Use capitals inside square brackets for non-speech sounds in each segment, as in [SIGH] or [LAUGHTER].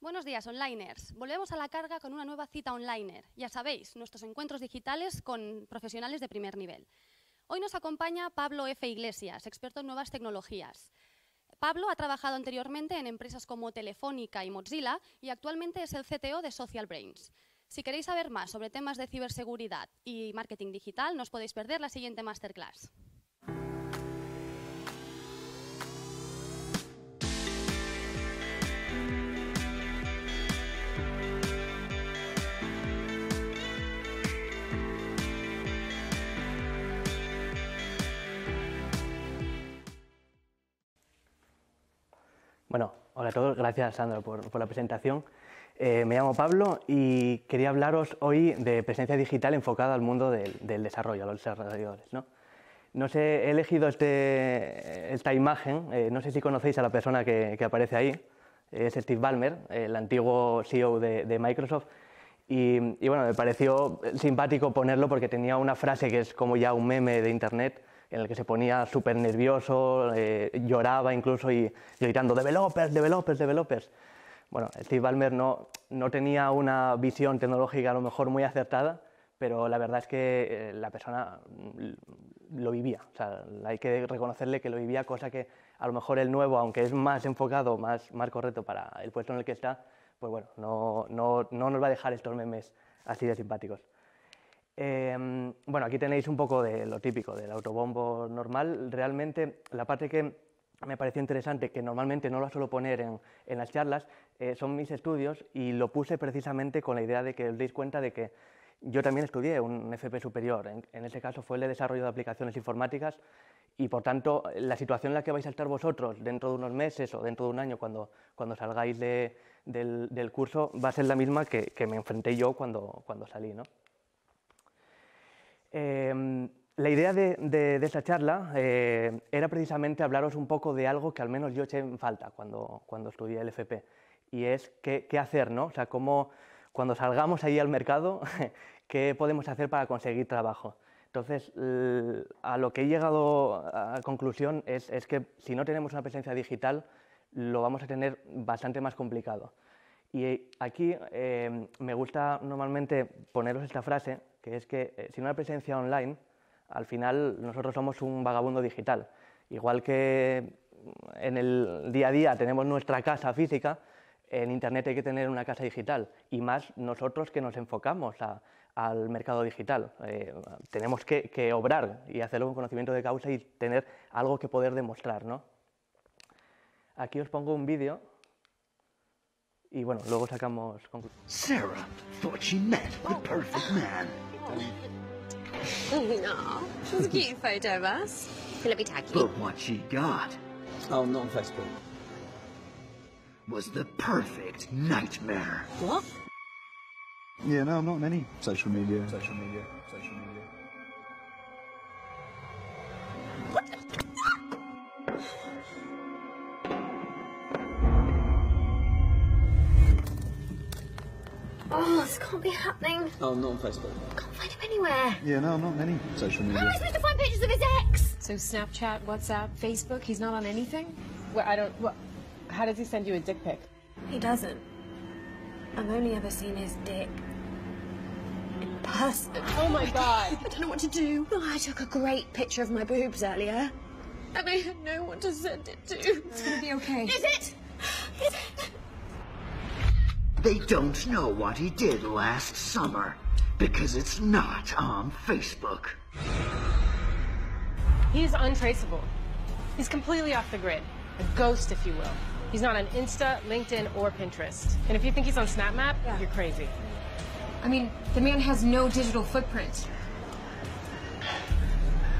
Buenos días, onliners. Volvemos a la carga con una nueva cita onliner. Ya sabéis, nuestros encuentros digitales con profesionales de primer nivel. Hoy nos acompaña Pablo F. Iglesias, experto en nuevas tecnologías. Pablo ha trabajado anteriormente en empresas como Telefónica y Mozilla y actualmente es el CTO de Social Brains. Si queréis saber más sobre temas de ciberseguridad y marketing digital, no os podéis perder la siguiente masterclass. Bueno, hola a todos, gracias Sandro por, la presentación. Eh, me llamo Pablo y quería hablaros hoy de presencia digital enfocada al mundo del, desarrollo, a los desarrolladores. ¿no? no sé, he elegido este, esta imagen, eh, no sé si conocéis a la persona que, aparece ahí, es Steve Ballmer, el antiguo CEO de, Microsoft, y, y, bueno, me pareció simpático ponerlo porque tenía una frase que es como ya un meme de Internet, en el que se ponía súper nervioso, eh, lloraba incluso y, gritando, developers, developers, developers. Bueno, Steve Ballmer no, no tenía una visión tecnológica a lo mejor muy acertada, pero la verdad es que eh, la persona lo vivía. O sea, hay que reconocerle que lo vivía, cosa que a lo mejor el nuevo, aunque es más enfocado, más, más correcto para el puesto en el que está, pues bueno, no, no, no nos va a dejar estos memes así de simpáticos. Em, bueno, aquí tenéis un poco de lo típico del autobombo normal. Realmente la parte que me pareció interesante, que normalmente no lo suelo poner en, las charlas, eh, son mis estudios y lo puse precisamente con la idea de que os deis cuenta de que yo también estudié un FP superior, en, este caso fue el de desarrollo de aplicaciones informáticas y por tanto la situación en la que vais a estar vosotros dentro de unos meses o dentro de un año cuando, cuando salgáis del, curso va a ser la misma que, me enfrenté yo cuando, cuando salí. ¿no? Em, la idea de, esta charla eh, era precisamente hablaros un poco de algo que al menos yo eché en falta cuando, cuando estudié el FP, y es qué, hacer, ¿no? O sea, cómo cuando salgamos ahí al mercado, [LAUGHS] qué podemos hacer para conseguir trabajo. Entonces, a lo que he llegado a conclusión es, es que si no tenemos una presencia digital, lo vamos a tener bastante más complicado. Y aquí em, me gusta normalmente poneros esta frase que es que eh, sin una presencia online, al final nosotros somos un vagabundo digital. Igual que mm, en el día a día tenemos nuestra casa física, en Internet hay que tener una casa digital y más nosotros que nos enfocamos al mercado digital. Eh, tenemos que, obrar y hacer con conocimiento de causa y tener algo que poder demostrar. Aquí os pongo un vídeo Y bueno, luego sacamos Sarah thought she met the perfect man. [LAUGHS] No, she's a cute photo of us. can it be tacky? But what she got. Oh, not on Facebook. Was the perfect nightmare. What? Yeah, no, I'm not on any social media. Social media. Social media. Oh, this can't be happening. Oh, not on Facebook. can't find him anywhere. Yeah, no, not on any social media. How am I supposed to find pictures of his ex? So Snapchat, WhatsApp, Facebook, he's not on anything? Well, I don't... What, how does he send you a dick pic? He doesn't. I've only ever seen his dick in person. Oh, my God. [LAUGHS] I don't know what to do. Oh, I took a great picture of my boobs earlier. And I had no one to send it to. It's gonna be okay. Is it? [GASPS] Is it? They don't know what he did last summer, because it's not on Facebook. He's untraceable. He's completely off the grid. A ghost, if you will. He's not on Insta, LinkedIn, or Pinterest. And if you think he's on SnapMap, yeah. you're crazy. I mean, the man has no digital footprint.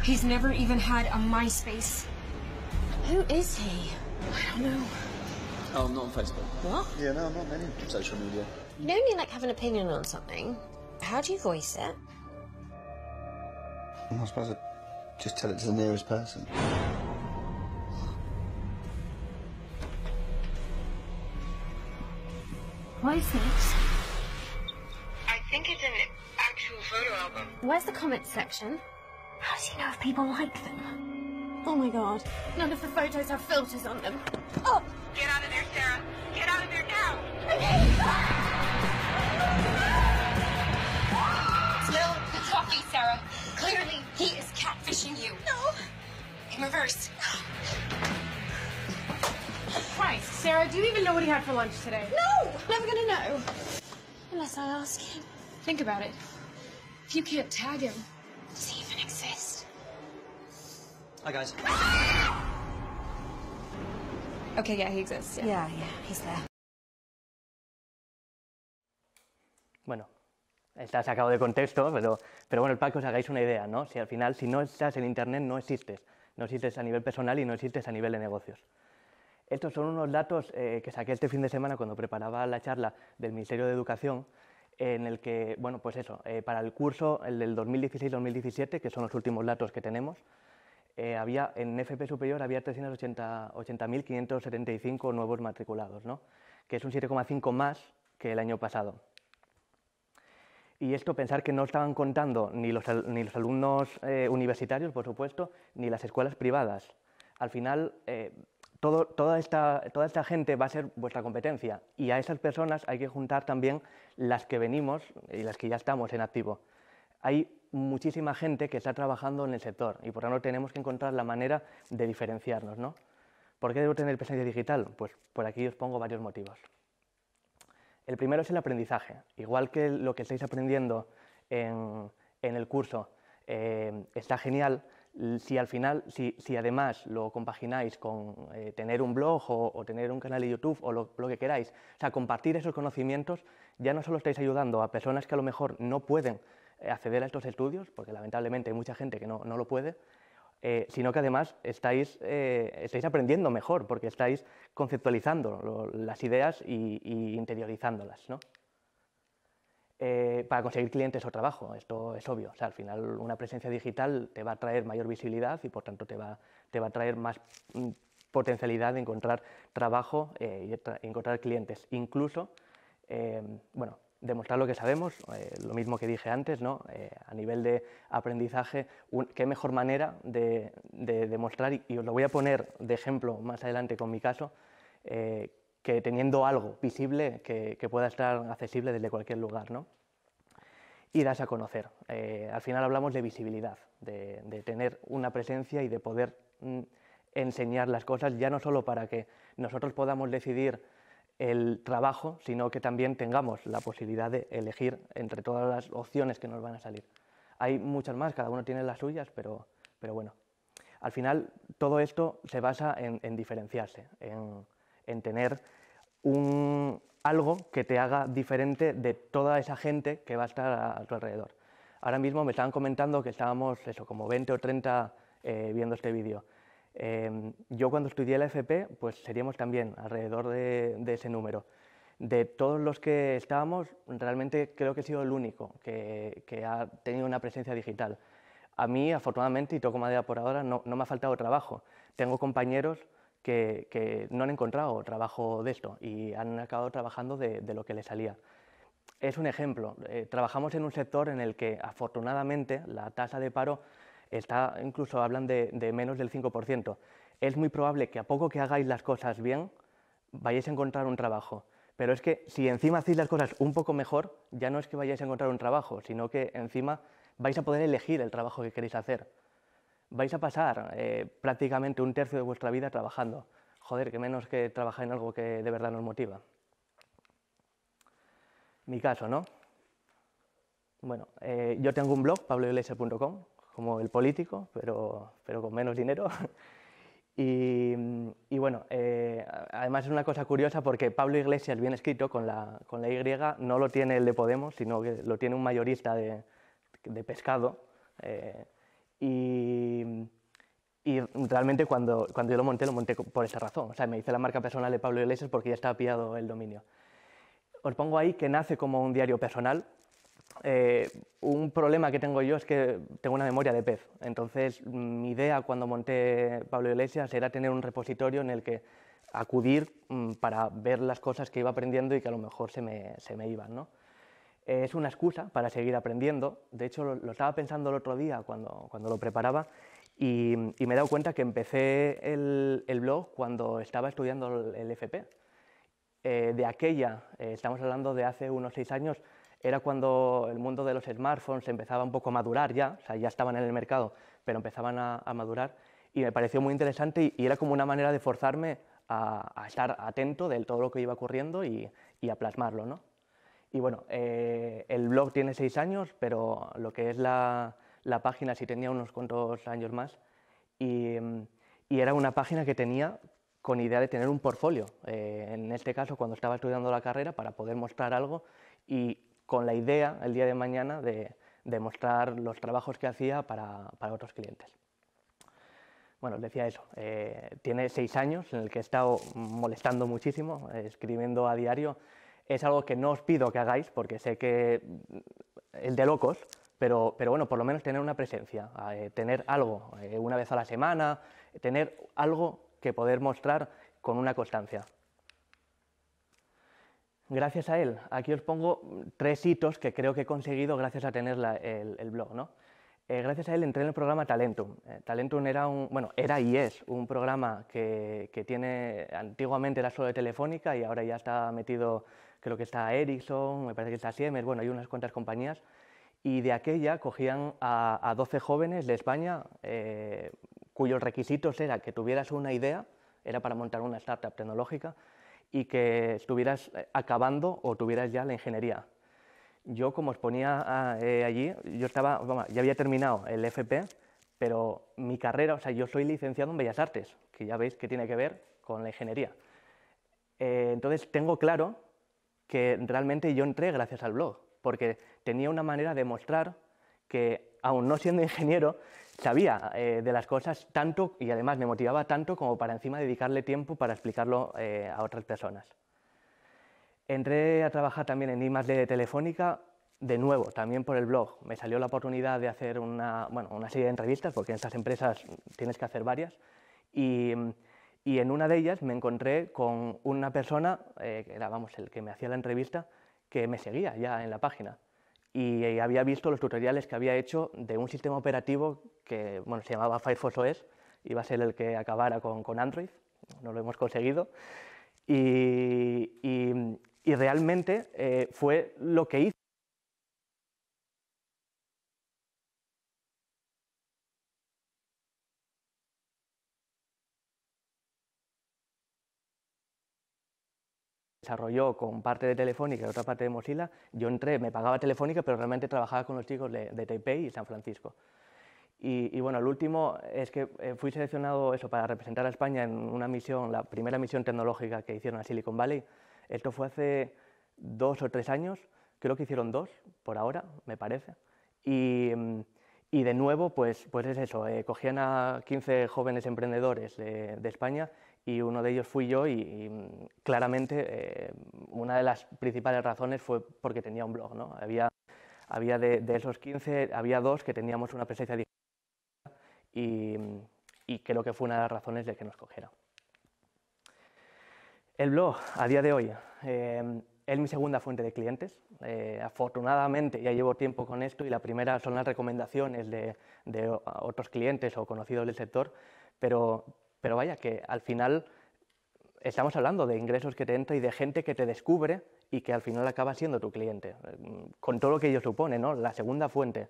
He's never even had a MySpace. Who is he? I don't know. Oh, I'm not on Facebook. What? Yeah, no, I'm not on any social media. You only like have an opinion on something. How do you voice it? I suppose I just tell it to the nearest person. What is this? I think it's an actual photo album. Where's the comment section? How do you know if people like them? Oh my god. None of the photos have filters on them. Oh! Get out of there, Sarah! Get out of there now! Lil, it's Rocky, Sarah. Clearly, he is catfishing you. No! In reverse. Christ, Sarah, do you even know what he had for lunch today? No! Never gonna know. Unless I ask him. Think about it. If you can't tag him, does he even exist? Okay, yeah, he Bueno, está sacado de contexto, pero, bueno, para que os hagáis una idea, ¿no? Si al final, si no estás en Internet, no existes. No existes a nivel personal y no existes a nivel de negocios. Estos son unos datos eh, que saqué este fin de semana cuando preparaba la charla del Ministerio de Educación, en el que, bueno, pues eso, eh, para el curso, del 2016-2017, que son los últimos datos que tenemos, eh, había, en FP superior había 380.575 nuevos matriculados, ¿no? que es un 7,5 más que el año pasado. Y esto pensar que no estaban contando ni los, ni los alumnos eh, universitarios, por supuesto, ni las escuelas privadas. Al final, eh, toda, esta, toda esta gente va a ser vuestra competencia y a esas personas hay que juntar también las que venimos y las que ya estamos en activo hay muchísima gente que está trabajando en el sector y por lo tenemos que encontrar la manera de diferenciarnos. ¿no? ¿Por qué debo tener presencia digital? Pues por aquí os pongo varios motivos. El primero es el aprendizaje. Igual que lo que estáis aprendiendo en, el curso eh, está genial, si al final, si, además lo compagináis con eh, tener un blog o, tener un canal de YouTube o lo, lo, que queráis, o sea, compartir esos conocimientos, ya no solo estáis ayudando a personas que a lo mejor no pueden eh, acceder a estos estudios, porque lamentablemente hay mucha gente que no, no lo puede, eh, sino que además estáis, eh, estáis aprendiendo mejor, porque estáis conceptualizando las ideas e interiorizándolas. ¿no? para conseguir clientes o trabajo, esto es obvio. al final una presencia digital te va a traer mayor visibilidad y por tanto te va, te va a traer más mm, potencialidad de encontrar trabajo y encontrar clientes. Incluso, bueno, demostrar lo que sabemos, eh, lo mismo que dije antes, ¿no? Eh, a nivel de aprendizaje, qué mejor manera de, demostrar, y, os lo voy a poner de ejemplo más adelante con mi caso, eh, que teniendo algo visible que, pueda estar accesible desde cualquier lugar. ¿no? Y das a conocer. al final hablamos de visibilidad, de, tener una presencia y de poder mm, enseñar las cosas, ya no solo para que nosotros podamos decidir el trabajo, sino que también tengamos la posibilidad de elegir entre todas las opciones que nos van a salir. Hay muchas más, cada uno tiene las suyas, pero, bueno. Al final, todo esto se basa en, diferenciarse, en, tener un, algo que te haga diferente de toda esa gente que va a estar a, tu alrededor. Ahora mismo me estaban comentando que estábamos, eso, como 20 o 30 eh, viendo este vídeo. Em, yo cuando estudié la FP, pues seríamos también alrededor de, ese número. De todos los que estábamos, realmente creo que he sido el único que, ha tenido una presencia digital. A mí, afortunadamente, y toco madera por ahora, no, no me ha faltado trabajo. Tengo compañeros que, no han encontrado trabajo de esto y han acabado trabajando de, lo que les salía. Es un ejemplo. Eh, trabajamos en un sector en el que, afortunadamente, la tasa de paro está, incluso hablan de, menos del 5%. Es muy probable que a poco que hagáis las cosas bien, vayáis a encontrar un trabajo. Pero es que si encima hacéis las cosas un poco mejor, ya no es que vayáis a encontrar un trabajo, sino que encima vais a poder elegir el trabajo que queréis hacer. Vais a pasar eh, prácticamente un tercio de vuestra vida trabajando. Joder, que menos que trabajar en algo que de verdad nos motiva. Mi caso, ¿no? Bueno, eh, yo tengo un blog, puntocom como el político, pero, pero con menos dinero. [LAUGHS] y, bueno, eh, además es una cosa curiosa porque Pablo Iglesias, bien escrito con la, con la Y, no lo tiene el de Podemos, sino que lo tiene un mayorista de, pescado. Eh, y, y, realmente cuando, cuando yo lo monté, lo monté por esa razón. O sea, me hice la marca personal de Pablo Iglesias porque ya estaba pillado el dominio. Os pongo ahí que nace como un diario personal, eh, un problema que tengo yo es que tengo una memoria de pez. Entonces, mi idea cuando monté Pablo Iglesias era tener un repositorio en el que acudir mm, para ver las cosas que iba aprendiendo y que a lo mejor se me, se iban. ¿no? es una excusa para seguir aprendiendo. De hecho, lo, estaba pensando el otro día cuando, lo preparaba y, me he dado cuenta que empecé el, blog cuando estaba estudiando el, FP. Eh, de aquella, eh, estamos hablando de hace unos seis años, era cuando el mundo de los smartphones empezaba un poco a madurar ya, o sea, ya estaban en el mercado, pero empezaban a, a madurar, y me pareció muy interesante y, era como una manera de forzarme a, a, estar atento de todo lo que iba ocurriendo y, y a plasmarlo, ¿no? Y bueno, eh, el blog tiene seis años, pero lo que es la, la página sí tenía unos cuantos años más, y, y, era una página que tenía con idea de tener un portfolio, eh, en este caso cuando estaba estudiando la carrera, para poder mostrar algo y con la idea el día de mañana de, demostrar mostrar los trabajos que hacía para, para otros clientes. Bueno, os decía eso, eh, tiene seis años en el que he estado molestando muchísimo, eh, escribiendo a diario. Es algo que no os pido que hagáis porque sé que mm, es de locos, pero, pero bueno, por lo menos tener una presencia, eh, tener algo, una vez a la semana, tener algo que poder mostrar con una constancia gracias a él. Aquí os pongo tres hitos que creo que he conseguido gracias a tener el, blog. ¿no? Eh, gracias a él entré en el programa Talentum. Eh, Talentum era bueno, era y es un programa que, que, tiene, antiguamente era solo de Telefónica y ahora ya está metido, creo que está Ericsson, me parece que está Siemens, bueno, hay unas cuantas compañías. Y de aquella cogían a, 12 jóvenes de España eh, cuyos requisitos era que tuvieras una idea, era para montar una startup tecnológica, y que estuvieras eh, acabando o tuvieras ya la ingeniería. Yo, como os ponía ah, eh, allí, yo estaba, vamos, ya había terminado el FP, pero mi carrera, o sea, yo soy licenciado en Bellas Artes, que ya veis que tiene que ver con la ingeniería. Eh, entonces, tengo claro que realmente yo entré gracias al blog, porque tenía una manera de mostrar que, aún no siendo ingeniero, sabía eh, de las cosas tanto y además me motivaba tanto como para encima dedicarle tiempo para explicarlo eh, a otras personas. Entré a trabajar también en I+D de Telefónica, de nuevo, también por el blog. Me salió la oportunidad de hacer una, serie de entrevistas, porque en estas empresas tienes que hacer varias, y, en una de ellas me encontré con una persona, eh, que era el que me hacía la entrevista, que me seguía ya en la página y eh, había visto los tutoriales que había hecho de un sistema operativo que bueno, se llamaba Firefox OS, iba a ser el que acabara con, Android, no lo hemos conseguido, y, realmente eh, fue lo que hizo desarrolló con parte de Telefónica y otra parte de Mozilla, yo entré, me pagaba Telefónica, pero realmente trabajaba con los chicos de, Taipei y San Francisco. Y, bueno, el último es que eh, fui seleccionado eso para representar a España en una misión, la primera misión tecnológica que hicieron a Silicon Valley. Esto fue hace dos o tres años, creo que hicieron dos por ahora, me parece. Y, de nuevo, pues, pues es eso, eh, cogían a 15 jóvenes emprendedores de, de España y uno de ellos fui yo y, mm, claramente eh, una de las principales razones fue porque tenía un blog. ¿no? Había, había de, esos 15, había dos que teníamos una presencia digital y, y creo que fue una de las razones de que nos cogiera. El blog, a día de hoy, em, es mi segunda fuente de clientes. Eh, afortunadamente ya llevo tiempo con esto y la primera son las recomendaciones de, de otros clientes o conocidos del sector, pero pero vaya, que al final estamos hablando de ingresos que te entra y de gente que te descubre y que al final acaba siendo tu cliente, mm, con todo lo que ello supone, ¿no? La segunda fuente.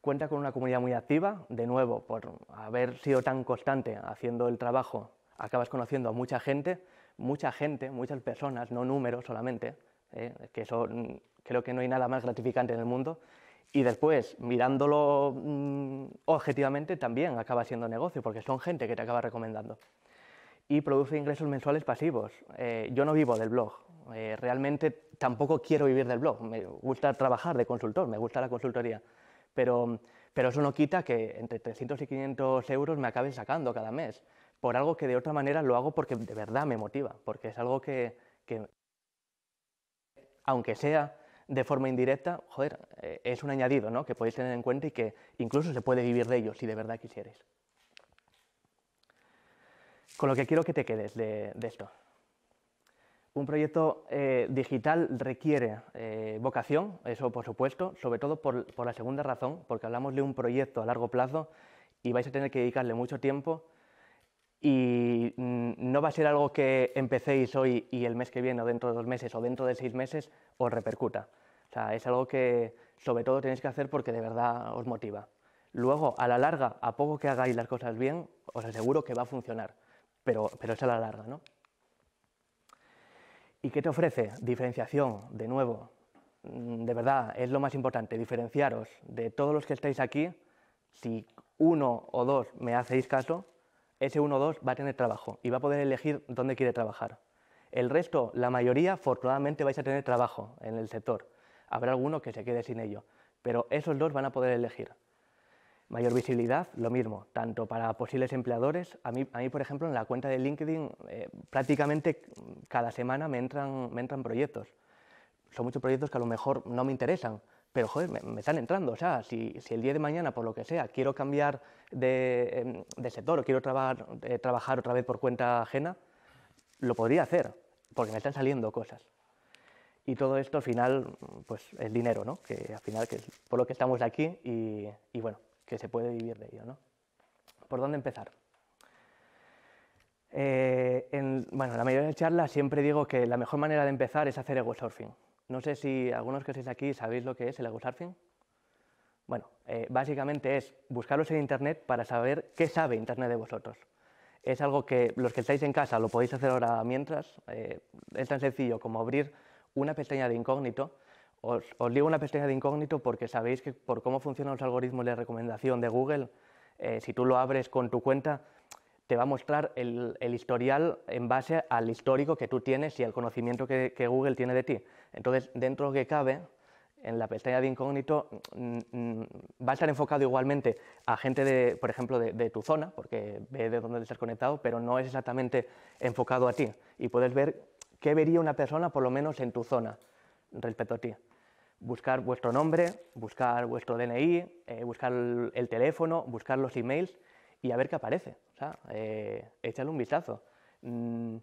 Cuenta con una comunidad muy activa, de nuevo, por haber sido tan constante haciendo el trabajo, acabas conociendo a mucha gente, mucha gente, muchas personas, no números solamente, ¿eh? que eso mm, creo que no hay nada más gratificante en el mundo y después, mirándolo mm, objetivamente, también acaba siendo negocio, porque son gente que te acaba recomendando. Y produce ingresos mensuales pasivos. Eh, yo no vivo del blog. Eh, realmente tampoco quiero vivir del blog. Me gusta trabajar de consultor, me gusta la consultoría. Pero, pero eso no quita que entre 300 y 500 euros me acabe sacando cada mes por algo que de otra manera lo hago porque de verdad me motiva, porque es algo que, que aunque sea de forma indirecta, joder, eh, es un añadido ¿no? que podéis tener en cuenta y que incluso se puede vivir de ello si de verdad quisierais. Con lo que quiero que te quedes de, esto. Un proyecto eh, digital requiere eh, vocación, eso por supuesto, sobre todo por, por la segunda razón, porque hablamos de un proyecto a largo plazo y vais a tener que dedicarle mucho tiempo y mm, no va a ser algo que empecéis hoy y el mes que viene o dentro de dos meses o dentro de seis meses os repercuta. O sea, es algo que sobre todo tenéis que hacer porque de verdad os motiva. Luego, a la larga, a poco que hagáis las cosas bien, os aseguro que va a funcionar, pero, pero es a la larga, ¿no? ¿Y qué te ofrece? Diferenciación, de nuevo. Mm, de verdad, es lo más importante, diferenciaros de todos los que estáis aquí. Si uno o dos me hacéis caso, ese o dos va a tener trabajo y va a poder elegir dónde quiere trabajar. El resto, la mayoría, afortunadamente vais a tener trabajo en el sector. Habrá alguno que se quede sin ello, pero esos dos van a poder elegir. Mayor visibilidad, lo mismo, tanto para posibles empleadores. A mí, mí por ejemplo, en la cuenta de LinkedIn eh, prácticamente cada semana me entran, me entran proyectos. Son muchos proyectos que a lo mejor no me interesan, pero joder, me, están entrando. O sea, si, el día de mañana, por lo que sea, quiero cambiar de, em, sector o quiero eh, trabajar otra vez por cuenta ajena, lo podría hacer, porque me están saliendo cosas. Y todo esto al final, pues es dinero, ¿no? Que al final, que por lo que estamos aquí y, bueno, que se puede vivir de ello, ¿no? ¿Por dónde empezar? Eh, en, bueno, en la mayoría de charlas siempre digo que la mejor manera de empezar es hacer ego surfing. No sé si algunos que estáis aquí sabéis lo que es el ego Bueno, eh, básicamente es buscaros en Internet para saber qué sabe Internet de vosotros. Es algo que los que estáis en casa lo podéis hacer ahora mientras. Eh, es tan sencillo como abrir una pestaña de incógnito. Os, digo una pestaña de incógnito porque sabéis que por cómo funcionan los algoritmos de recomendación de Google, eh, si tú lo abres con tu cuenta, te va a mostrar el, historial en base al histórico que tú tienes y al conocimiento que, Google tiene de ti. Entonces, dentro que cabe, en la pestaña de incógnito mm, mm, va a estar enfocado igualmente a gente, de, por ejemplo, de, tu zona, porque ve de dónde estás conectado, pero no es exactamente enfocado a ti. Y puedes ver qué vería una persona, por lo menos en tu zona, respecto a ti. Buscar vuestro nombre, buscar vuestro DNI, eh, buscar el, el teléfono, buscar los emails y a ver qué aparece. O sea, eh, échale un vistazo. Mm,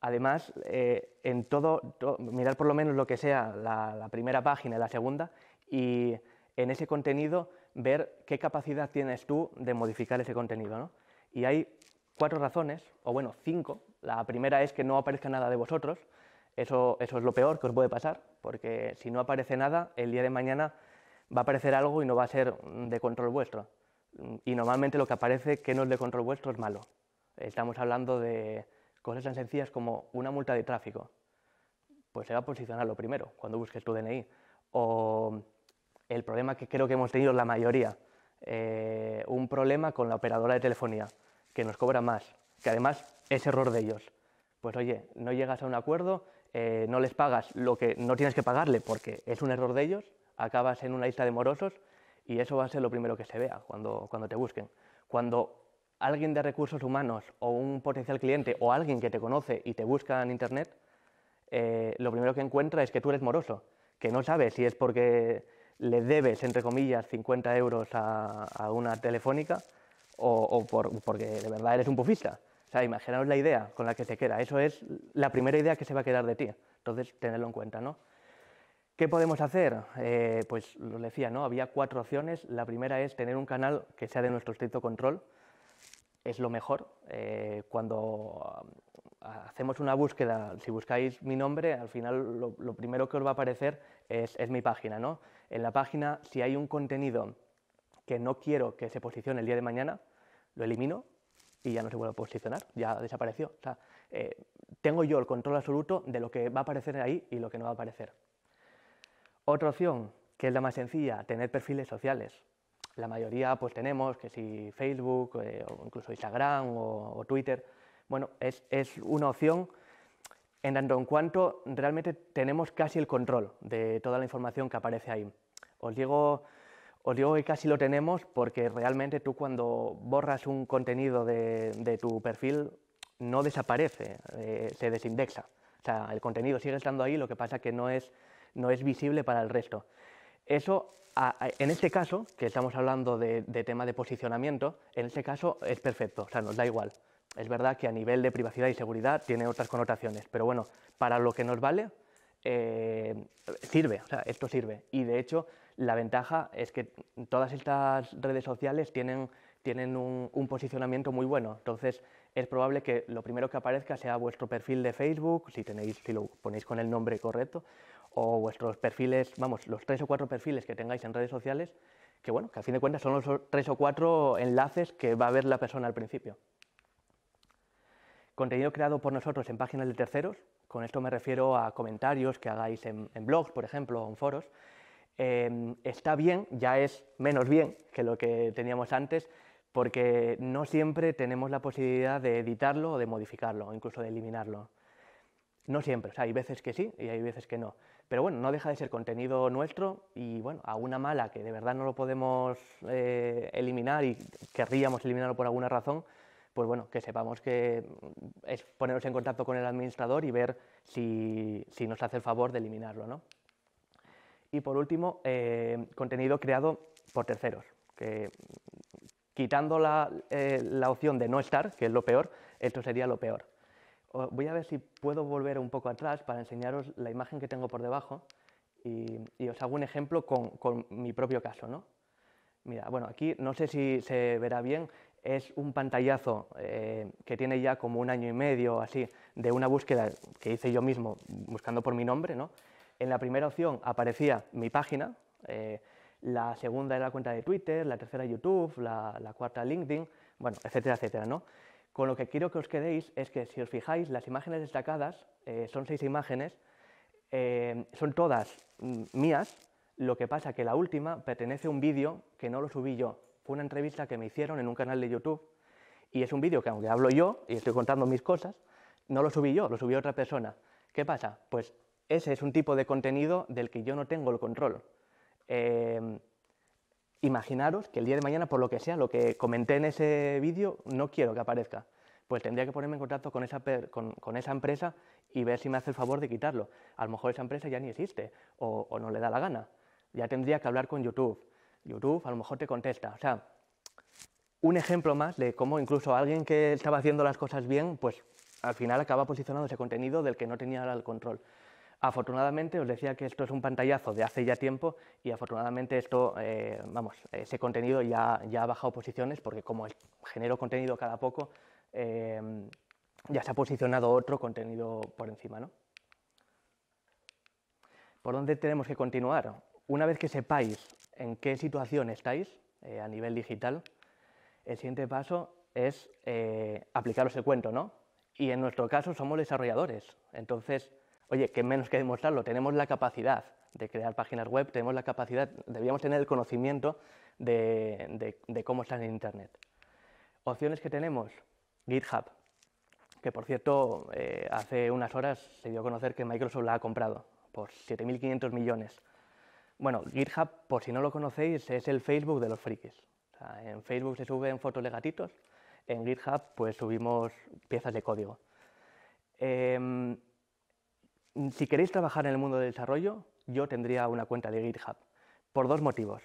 además, eh, mirar por lo menos lo que sea la, primera página y la segunda y en ese contenido ver qué capacidad tienes tú de modificar ese contenido. Y hay cuatro razones, o bueno, cinco. La primera es que no aparezca nada de vosotros. eso es lo peor que os puede pasar, porque si no aparece nada, el día de mañana va a aparecer algo y no va a ser de control vuestro y normalmente lo que aparece que no es de control vuestro es malo. Estamos hablando de cosas tan sencillas como una multa de tráfico. Pues se va a posicionar lo primero cuando busques tu DNI. O el problema que creo que hemos tenido la mayoría, eh, un problema con la operadora de telefonía, que nos cobra más, que además es error de ellos. Pues oye, no llegas a un acuerdo, eh, no les pagas lo que no tienes que pagarle porque es un error de ellos, acabas en una lista de morosos y eso va a ser lo primero que se vea cuando, cuando te busquen. Cuando alguien de recursos humanos o un potencial cliente o alguien que te conoce y te busca en Internet, eh, lo primero que encuentra es que tú eres moroso, que no sabes si es porque le debes, entre comillas, 50 euros a, una telefónica o, porque de verdad eres un pufista. O sea, imaginaos la idea con la que se queda. Eso es la primera idea que se va a quedar de ti. Entonces, tenerlo en cuenta, ¿no? ¿Qué podemos hacer? Eh, pues lo decía, ¿no? Había cuatro opciones. La primera es tener un canal que sea de nuestro estricto control. Es lo mejor. Eh, cuando ah, hacemos una búsqueda, si buscáis mi nombre, al final lo, primero que os va a aparecer es, mi página. ¿no? En la página, si hay un contenido que no quiero que se posicione el día de mañana, lo elimino y ya no se vuelve a posicionar, ya desapareció. Eh, tengo yo el control absoluto de lo que va a aparecer ahí y lo que no va a aparecer. Otra opción, que es la más sencilla, tener perfiles sociales. La mayoría pues tenemos, que si Facebook, eh, o incluso Instagram o, Twitter, bueno, es, una opción en tanto en cuanto realmente tenemos casi el control de toda la información que aparece ahí. Os digo, os digo que casi lo tenemos porque realmente tú cuando borras un contenido de, tu perfil no desaparece, eh, se desindexa. O sea, el contenido sigue estando ahí, lo que pasa que no es no es visible para el resto. Eso, en este caso, que estamos hablando de, tema de posicionamiento, en este caso es perfecto, o sea, nos da igual. Es verdad que a nivel de privacidad y seguridad tiene otras connotaciones, pero bueno, para lo que nos vale, eh, sirve, o sea, esto sirve. Y de hecho, la ventaja es que todas estas redes sociales tienen, tienen un, posicionamiento muy bueno. Entonces, es probable que lo primero que aparezca sea vuestro perfil de Facebook, si, tenéis, si lo ponéis con el nombre correcto, o vuestros perfiles, vamos, los tres o cuatro perfiles que tengáis en redes sociales, que bueno, que al fin de cuentas son los tres o cuatro enlaces que va a ver la persona al principio. Contenido creado por nosotros en páginas de terceros, con esto me refiero a comentarios que hagáis en, blogs, por ejemplo, o en foros, em, está bien, ya es menos bien que lo que teníamos antes, porque no siempre tenemos la posibilidad de editarlo o de modificarlo, o incluso de eliminarlo. No siempre, hay veces que sí y hay veces que no. Pero bueno, no deja de ser contenido nuestro y bueno, a una mala que de verdad no lo podemos eh, eliminar y querríamos eliminarlo por alguna razón, pues bueno, que sepamos que mm, es ponernos en contacto con el administrador y ver si, nos hace el favor de eliminarlo. Y por último, eh, contenido creado por terceros, que mm, quitando la, eh, la opción de no estar, que es lo peor, esto sería lo peor voy a ver si puedo volver un poco atrás para enseñaros la imagen que tengo por debajo y, os hago un ejemplo con, mi propio caso. ¿no? Mira, bueno, aquí no sé si se verá bien, es un pantallazo eh, que tiene ya como un año y medio así de una búsqueda que hice yo mismo buscando por mi nombre. ¿no? En la primera opción aparecía mi página, eh, la segunda era la cuenta de Twitter, la tercera YouTube, la, la cuarta LinkedIn, bueno, etcétera, etcétera. ¿no? Con lo que quiero que os quedéis es que si os fijáis, las imágenes destacadas, eh, son seis imágenes, eh, son todas mm, mías, lo que pasa que la última pertenece a un vídeo que no lo subí yo, fue una entrevista que me hicieron en un canal de YouTube y es un vídeo que aunque hablo yo y estoy contando mis cosas, no lo subí yo, lo subió otra persona. ¿Qué pasa? Pues ese es un tipo de contenido del que yo no tengo el control. Eh, imaginaros que el día de mañana, por lo que sea, lo que comenté en ese vídeo, no quiero que aparezca. Pues tendría que ponerme en contacto con esa, empresa y ver si me hace el favor de quitarlo. A lo mejor esa empresa ya ni existe o, o no le da la gana. Ya tendría que hablar con YouTube. YouTube a lo mejor te contesta. O sea, un ejemplo más de cómo incluso alguien que estaba haciendo las cosas bien, pues al final acaba posicionando ese contenido del que no tenía el control. Afortunadamente, os decía que esto es un pantallazo de hace ya tiempo y afortunadamente esto, eh, vamos, ese contenido ya, ya ha bajado posiciones porque como genero contenido cada poco, eh, ya se ha posicionado otro contenido por encima. ¿Por dónde tenemos que continuar? Una vez que sepáis en qué situación estáis eh, a nivel digital, el siguiente paso es aplicaros el cuento, ¿no? Y en nuestro caso somos desarrolladores, entonces oye, que menos que demostrarlo, tenemos la capacidad de crear páginas web, tenemos la capacidad, debíamos tener el conocimiento de, cómo están en Internet. Opciones que tenemos, GitHub, que por cierto, eh, hace unas horas se dio a conocer que Microsoft la ha comprado por 7.500 millones. Bueno, GitHub, por si no lo conocéis, es el Facebook de los frikis. en Facebook se suben fotos de gatitos, en GitHub pues subimos piezas de código. Em, si queréis trabajar en el mundo del desarrollo, yo tendría una cuenta de GitHub, por dos motivos.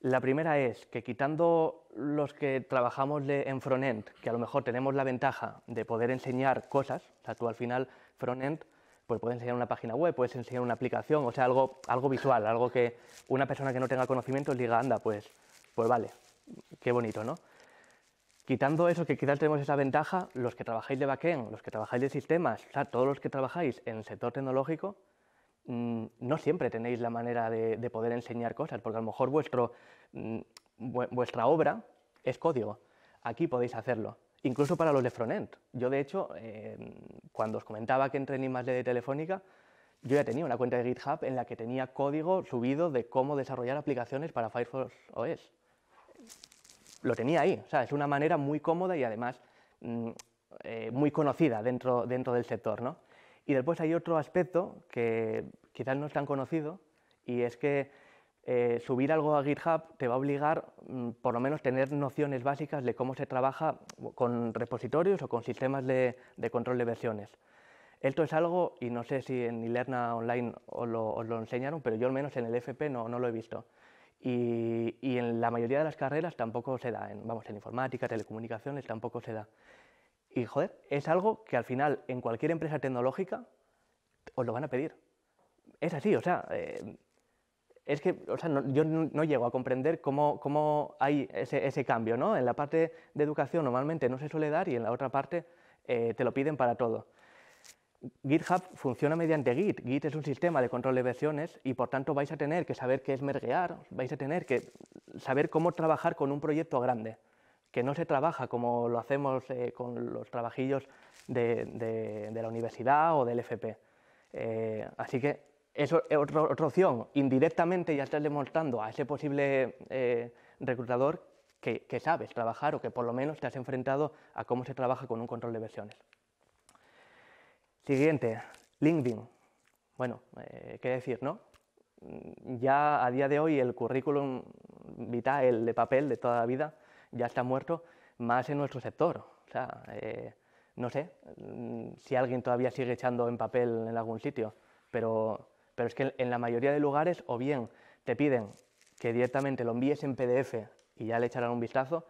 La primera es que quitando los que trabajamos de, en frontend, que a lo mejor tenemos la ventaja de poder enseñar cosas, o sea, tú al final frontend, pues puedes enseñar una página web, puedes enseñar una aplicación, o sea, algo, visual, algo que una persona que no tenga conocimientos diga, anda, pues, pues vale, qué bonito, ¿no? Quitando eso que quizás tenemos esa ventaja, los que trabajáis de backend, los que trabajáis de sistemas, todos los que trabajáis en el sector tecnológico, mm, no siempre tenéis la manera de, poder enseñar cosas, porque a lo mejor vuestro, mm, vuestra obra es código. Aquí podéis hacerlo, incluso para los de frontend. Yo, de hecho, eh, cuando os comentaba que entré en más de Telefónica, yo ya tenía una cuenta de GitHub en la que tenía código subido de cómo desarrollar aplicaciones para Firefox OS lo tenía ahí. O sea, es una manera muy cómoda y además mm, eh, muy conocida dentro, dentro del sector. ¿no? Y después hay otro aspecto que quizás no es tan conocido y es que eh, subir algo a GitHub te va a obligar mm, por lo menos tener nociones básicas de cómo se trabaja con repositorios o con sistemas de, control de versiones. Esto es algo, y no sé si en Ilerna Online os lo, lo, enseñaron, pero yo al menos en el FP no, no lo he visto. Y, en la mayoría de las carreras tampoco se da, vamos, en informática, telecomunicaciones tampoco se da. Y joder, es algo que al final en cualquier empresa tecnológica os lo van a pedir. Es así, o sea, eh, es que o sea, yo no, llego a comprender cómo, cómo hay ese, cambio, ¿no? En la parte de educación normalmente no se suele dar y en la otra parte eh, te lo piden para todo. GitHub funciona mediante Git. Git es un sistema de control de versiones y por tanto vais a tener que saber qué es mergear, vais a tener que saber cómo trabajar con un proyecto grande, que no se trabaja como lo hacemos eh, con los trabajillos de, la universidad o del FP. Eh, así que eso es otra, opción. Indirectamente ya estás demostrando a ese posible eh, reclutador que sabes trabajar o que por lo menos te has enfrentado a cómo se trabaja con un control de versiones. Siguiente, LinkedIn. Bueno, eh, qué decir, ¿no? Mm, ya a día de hoy el currículum vital, el de papel de toda la vida, ya está muerto, más en nuestro sector. O sea, eh, no sé mm, si alguien todavía sigue echando en papel en algún sitio, pero, pero es que en la mayoría de lugares o bien te piden que directamente lo envíes en PDF y ya le echarán un vistazo,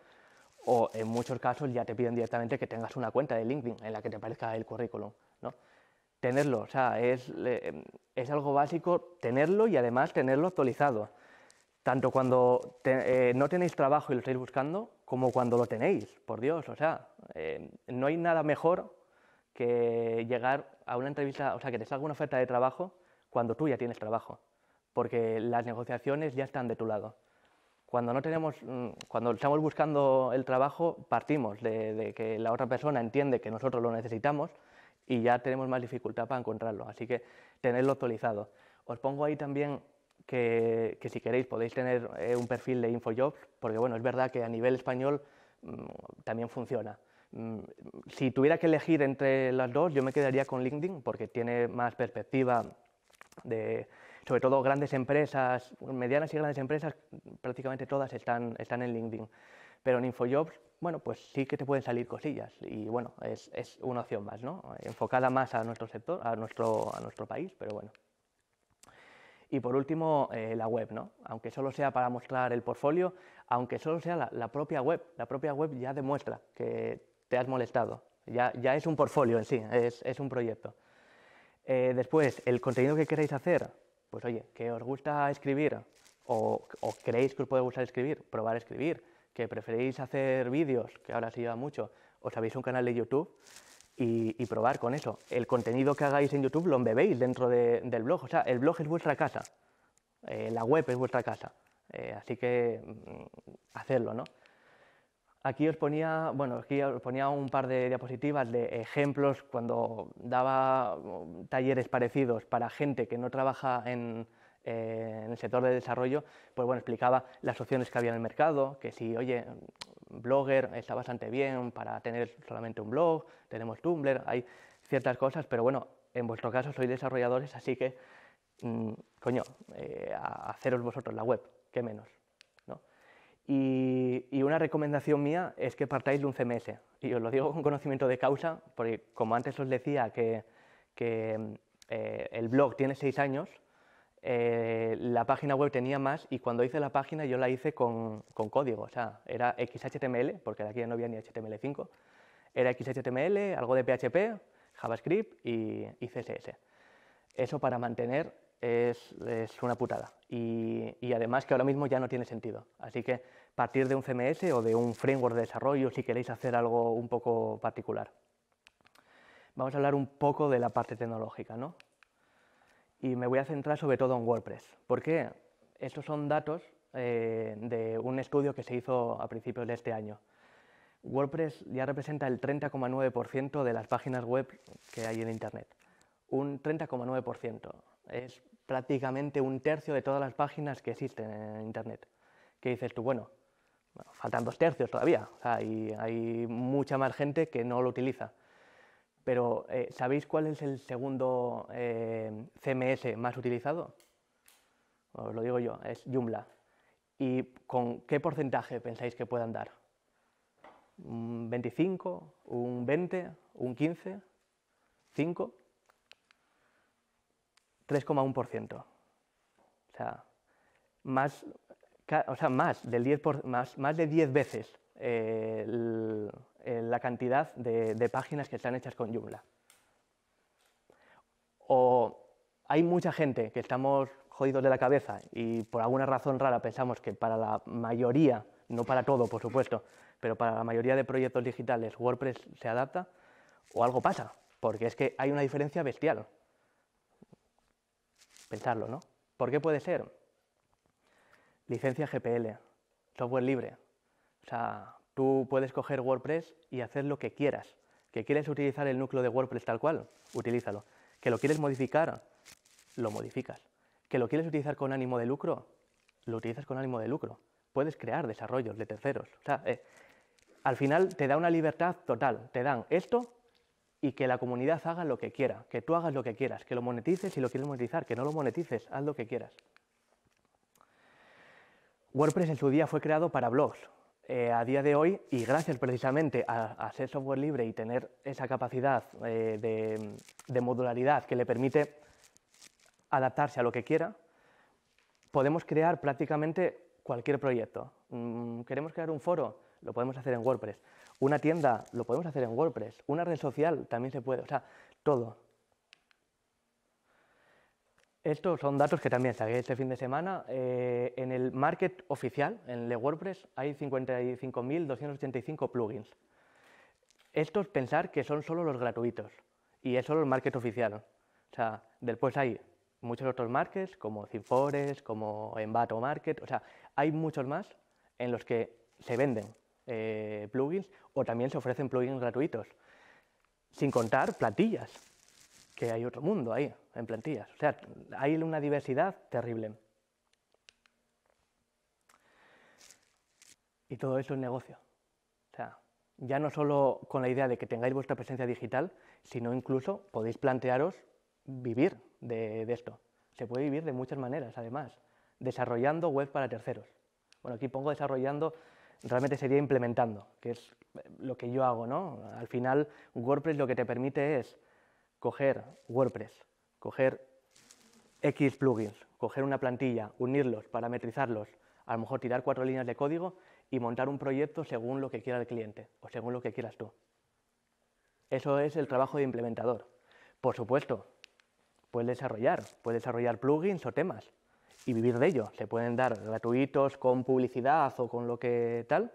o en muchos casos ya te piden directamente que tengas una cuenta de LinkedIn en la que te aparezca el currículum. ¿no? tenerlo, o sea, es, es algo básico tenerlo y además tenerlo actualizado. Tanto cuando eh, no tenéis trabajo y lo estáis buscando, como cuando lo tenéis, por Dios, o sea, eh, no hay nada mejor que llegar a una entrevista, o sea, que te salga una oferta de trabajo cuando tú ya tienes trabajo, porque las negociaciones ya están de tu lado. Cuando, no tenemos, mm, cuando estamos buscando el trabajo, partimos de que la otra persona entiende que nosotros lo necesitamos, y ya tenemos más dificultad para encontrarlo, así que tenerlo actualizado. Os pongo ahí también que, que si queréis podéis tener eh, un perfil de InfoJobs, porque bueno, es verdad que a nivel español mm, también funciona. Mm, si tuviera que elegir entre las dos, yo me quedaría con LinkedIn, porque tiene más perspectiva de, sobre todo grandes empresas, medianas y grandes empresas, prácticamente todas están, están en LinkedIn. Pero en InfoJobs, bueno, pues sí que te pueden salir cosillas y bueno, es, es una opción más, ¿no? Enfocada más a nuestro sector, a nuestro, a nuestro país, pero bueno. Y por último, eh, la web, ¿no? Aunque solo sea para mostrar el portfolio, aunque solo sea la, propia web, la propia web ya demuestra que te has molestado. Ya, ya es un portfolio en sí, es, es un proyecto. Eh, después, el contenido que queréis hacer, pues oye, que os gusta escribir o, creéis que os puede gustar escribir, probar a escribir que preferís hacer vídeos, que ahora se lleva mucho, os habéis un canal de YouTube y, probar con eso. El contenido que hagáis en YouTube lo embebéis dentro del blog. O sea, el blog es vuestra casa, eh, la web es vuestra casa. Eh, así que mm, hacerlo, ¿no? Aquí os ponía, bueno, aquí os ponía un par de diapositivas de ejemplos cuando daba mm, talleres parecidos para gente que no trabaja en, eh, en el sector de desarrollo, pues bueno, explicaba las opciones que había en el mercado, que si, oye, Blogger está bastante bien para tener solamente un blog, tenemos Tumblr, hay ciertas cosas, pero bueno, en vuestro caso sois desarrolladores, así que, mm, coño, eh, haceros vosotros la web, qué menos. ¿no? Y, una recomendación mía es que partáis de un CMS, y os lo digo con conocimiento de causa, porque como antes os decía que, eh, el blog tiene seis años, eh, la página web tenía más y cuando hice la página yo la hice con, código, o sea, era XHTML, porque de aquí no había ni HTML5, era XHTML, algo de PHP, JavaScript y, CSS. Eso para mantener es, una putada y, y, además que ahora mismo ya no tiene sentido. Así que partir de un CMS o de un framework de desarrollo si queréis hacer algo un poco particular. Vamos a hablar un poco de la parte tecnológica, ¿no? y me voy a centrar sobre todo en WordPress. ¿Por qué? Estos son datos eh, de un estudio que se hizo a principios de este año. WordPress ya representa el 30,9% de las páginas web que hay en Internet. Un 30,9%. Es prácticamente un tercio de todas las páginas que existen en Internet. ¿Qué dices tú, bueno, faltan dos tercios todavía. hay mucha más gente que no lo utiliza. Pero, eh, ¿sabéis cuál es el segundo eh, CMS más utilizado? Os lo digo yo, es Joomla. ¿Y con qué porcentaje pensáis que puedan dar? ¿Un 25? ¿Un 20? ¿Un 15? ¿5? 3,1%. O sea, más, más, del 10 más, más de 10 veces eh, el, eh, la cantidad de, de, páginas que están hechas con Joomla. O hay mucha gente que estamos jodidos de la cabeza y por alguna razón rara pensamos que para la mayoría, no para todo por supuesto, pero para la mayoría de proyectos digitales WordPress se adapta o algo pasa, porque es que hay una diferencia bestial. Pensarlo, ¿no? ¿Por qué puede ser? Licencia GPL, software libre. O sea, Tú puedes coger WordPress y hacer lo que quieras. Que quieres utilizar el núcleo de WordPress tal cual, utilízalo. Que lo quieres modificar, lo modificas. Que lo quieres utilizar con ánimo de lucro, lo utilizas con ánimo de lucro. Puedes crear desarrollos de terceros. Eh, al final te da una libertad total. Te dan esto y que la comunidad haga lo que quiera, que tú hagas lo que quieras, que lo monetices y lo quieres monetizar, que no lo monetices, haz lo que quieras. WordPress en su día fue creado para blogs, eh, a día de hoy, y gracias precisamente a, ser software libre y tener esa capacidad eh, de, modularidad que le permite adaptarse a lo que quiera, podemos crear prácticamente cualquier proyecto. Mm, ¿Queremos crear un foro? Lo podemos hacer en WordPress. Una tienda, lo podemos hacer en WordPress. Una red social, también se puede. O sea, todo. Estos son datos que también saqué este fin de semana. Eh, en el market oficial, en el WordPress, hay 55.285 plugins. Esto es pensar que son solo los gratuitos y es solo el market oficial. O sea, después hay muchos otros markets como cifores como Envato Market, o sea, hay muchos más en los que se venden eh, plugins o también se ofrecen plugins gratuitos, sin contar platillas que hay otro mundo ahí, en plantillas. O sea, hay una diversidad terrible. Y todo eso es negocio. O sea, ya no solo con la idea de que tengáis vuestra presencia digital, sino incluso podéis plantearos vivir de, esto. Se puede vivir de muchas maneras, además, desarrollando web para terceros. Bueno, aquí pongo desarrollando, realmente sería implementando, que es lo que yo hago, ¿no? Al final, WordPress lo que te permite es coger WordPress, coger X plugins, coger una plantilla, unirlos, parametrizarlos, a lo mejor tirar cuatro líneas de código y montar un proyecto según lo que quiera el cliente o según lo que quieras tú. Eso es el trabajo de implementador. Por supuesto, puedes desarrollar, puedes desarrollar plugins o temas y vivir de ello. Se pueden dar gratuitos con publicidad o con lo que tal,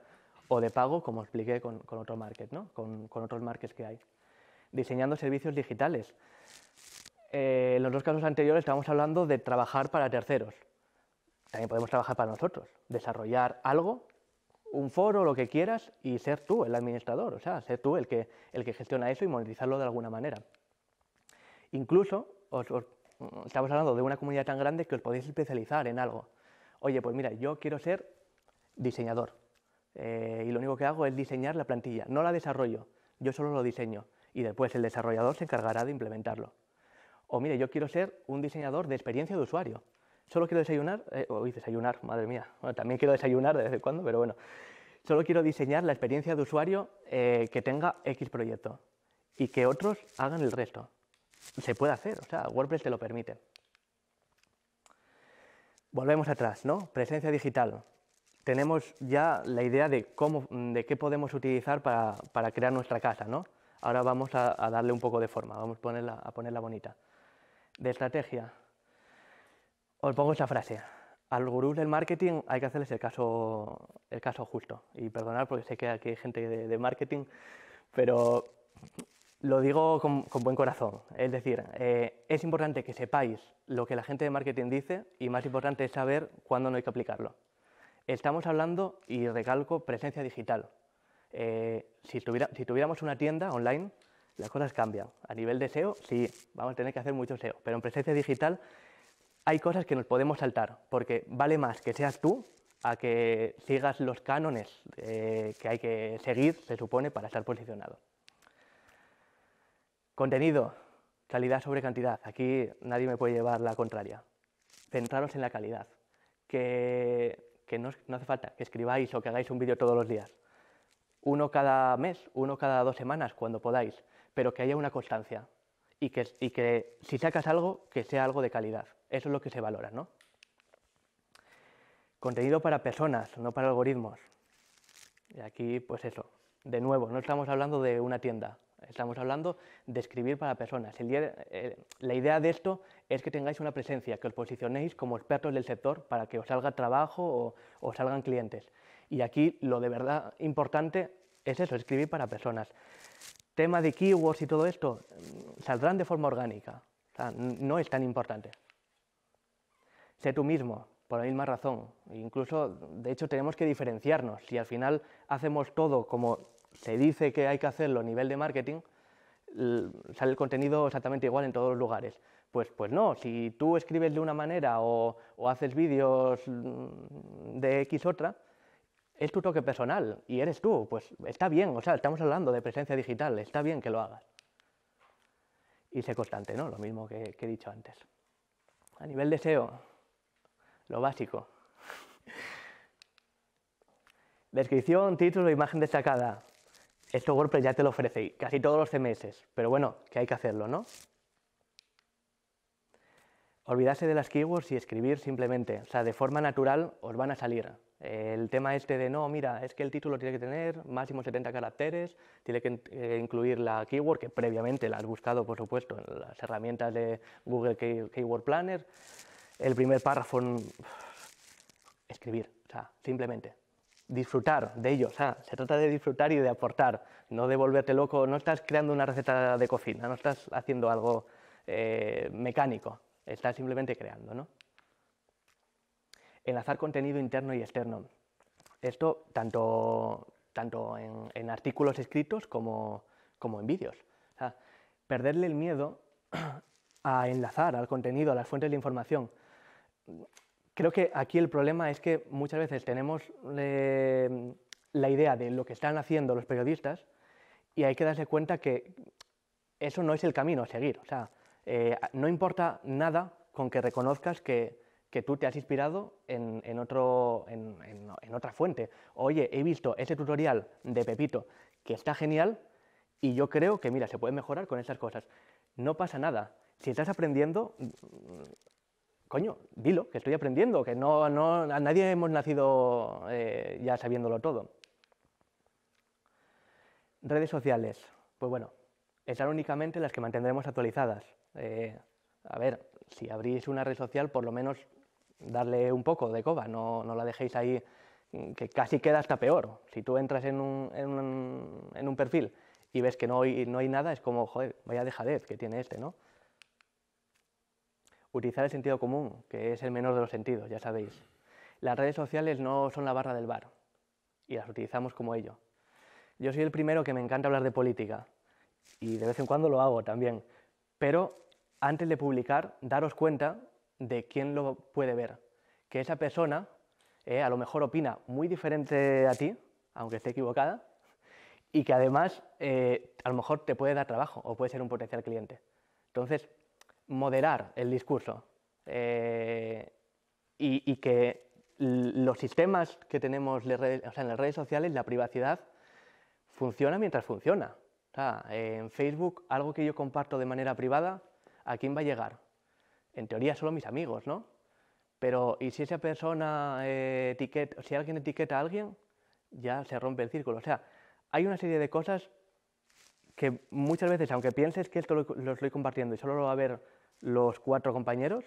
o de pago, como expliqué con, otro market, ¿no? con, con otros markets que hay diseñando servicios digitales. Eh, en los dos casos anteriores estábamos hablando de trabajar para terceros. También podemos trabajar para nosotros, desarrollar algo, un foro, lo que quieras, y ser tú el administrador, o sea, ser tú el que, el que gestiona eso y monetizarlo de alguna manera. Incluso estamos hablando de una comunidad tan grande que os podéis especializar en algo. Oye, pues mira, yo quiero ser diseñador. Eh, y lo único que hago es diseñar la plantilla, no la desarrollo, yo solo lo diseño y después el desarrollador se encargará de implementarlo. O mire, yo quiero ser un diseñador de experiencia de usuario. Solo quiero desayunar, eh, o desayunar, madre mía. Bueno, también quiero desayunar de vez en cuando, pero bueno. Solo quiero diseñar la experiencia de usuario eh, que tenga X proyecto y que otros hagan el resto. Se puede hacer, o sea, WordPress te lo permite. Volvemos atrás, ¿no? Presencia digital. Tenemos ya la idea de, cómo, de qué podemos utilizar para, para crear nuestra casa, ¿no? Ahora vamos a, darle un poco de forma, vamos a ponerla, bonita. De estrategia, os pongo esa frase. Al gurú del marketing hay que hacerles el caso, el caso justo. Y perdonar porque sé que aquí hay gente de, marketing, pero lo digo con, buen corazón. Es decir, eh, es importante que sepáis lo que la gente de marketing dice y más importante es saber cuándo no hay que aplicarlo. Estamos hablando, y recalco, presencia digital. Eh, si, tuviéramos una tienda online, las cosas cambian. A nivel de SEO, sí, vamos a tener que hacer mucho SEO, pero en presencia digital hay cosas que nos podemos saltar, porque vale más que seas tú a que sigas los cánones eh, que hay que seguir, se supone, para estar posicionado. Contenido, calidad sobre cantidad. Aquí nadie me puede llevar la contraria. Centraros en la calidad. Que, no hace falta que escribáis o que hagáis un vídeo todos los días uno cada mes, uno cada dos semanas, cuando podáis, pero que haya una constancia y que, y que si sacas algo, que sea algo de calidad. Eso es lo que se valora, ¿no? Contenido para personas, no para algoritmos. Y aquí, pues eso, de nuevo, no estamos hablando de una tienda, estamos hablando de escribir para personas. Eh, la idea de esto es que tengáis una presencia, que os posicionéis como expertos del sector para que os salga trabajo o os salgan clientes. Y aquí lo de verdad importante es eso, escribir para personas. Tema de keywords y todo esto, mm, saldrán de forma orgánica. no es tan importante. Sé tú mismo, por la misma razón. E incluso, de hecho, tenemos que diferenciarnos. Si al final hacemos todo como se dice que hay que hacerlo a nivel de marketing, sale el contenido exactamente igual en todos los lugares. Pues, pues no, si tú escribes de una manera o, o haces vídeos mm, de X otra, es tu toque personal y eres tú, pues está bien, o sea, estamos hablando de presencia digital, está bien que lo hagas. Y sé constante, ¿no? Lo mismo que, he dicho antes. A nivel de SEO, lo básico. [LAUGHS] Descripción, título, imagen destacada. Esto WordPress ya te lo ofrece, casi todos los CMS, pero bueno, que hay que hacerlo, ¿no? Olvidarse de las keywords y escribir simplemente. O sea, de forma natural os van a salir. El tema este de no, mira, es que el título tiene que tener máximo 70 caracteres, tiene que eh, incluir la keyword que previamente la has buscado, por supuesto, en las herramientas de Google Keyword Planner. El primer párrafo, escribir, o sea, simplemente. Disfrutar de ello, o sea, se trata de disfrutar y de aportar, no de volverte loco, no estás creando una receta de cocina, no estás haciendo algo eh, mecánico, Está simplemente creando, ¿no? Enlazar contenido interno y externo. Esto tanto, tanto en, en, artículos escritos como, como en vídeos. perderle el miedo [CLEARS THROAT] a enlazar al contenido, a las fuentes de información. Creo que aquí el problema es que muchas veces tenemos eh, la idea de lo que están haciendo los periodistas y hay que darse cuenta que eso no es el camino a seguir. O sea, eh, no importa nada con que reconozcas que, tú te has inspirado en, otra fuente. Oye, he visto ese tutorial de Pepito que está genial y yo creo que, mira, se puede mejorar con esas cosas. No pasa nada. Si estás aprendiendo, mm, coño, dilo, que estoy aprendiendo, que no, a nadie hemos nacido eh, ya sabiéndolo todo. Redes sociales. Pues bueno, están únicamente las que mantendremos actualizadas. Eh, a ver, si abrís una red social, por lo menos darle un poco de coba, no, la dejéis ahí, mm, que casi queda hasta peor. Si tú entras en un, perfil y ves que no hay, no hay nada, es como, joder, vaya dejadez que tiene este, ¿no? Utilizar el sentido común, que es el menor de los sentidos, ya sabéis. Las redes sociales no son la barra del bar y las utilizamos como ello. Yo soy el primero que me encanta hablar de política, y de vez en cuando lo hago también, pero antes de publicar, daros cuenta de quién lo puede ver, que esa persona eh, a lo mejor opina muy diferente a ti, aunque esté equivocada, y que además eh, a lo mejor te puede dar trabajo o puede ser un potencial cliente. Entonces, moderar el discurso eh, y, que los sistemas que tenemos en las redes sociales, la privacidad, funciona mientras funciona. Ah, en Facebook, algo que yo comparto de manera privada, ¿a quién va a llegar? En teoría solo mis amigos, ¿no? Pero ¿y si esa persona eh, etiqueta, si alguien etiqueta a alguien, ya se rompe el círculo? O sea, hay una serie de cosas que muchas veces, aunque pienses que esto lo, estoy compartiendo y solo lo va a ver los cuatro compañeros,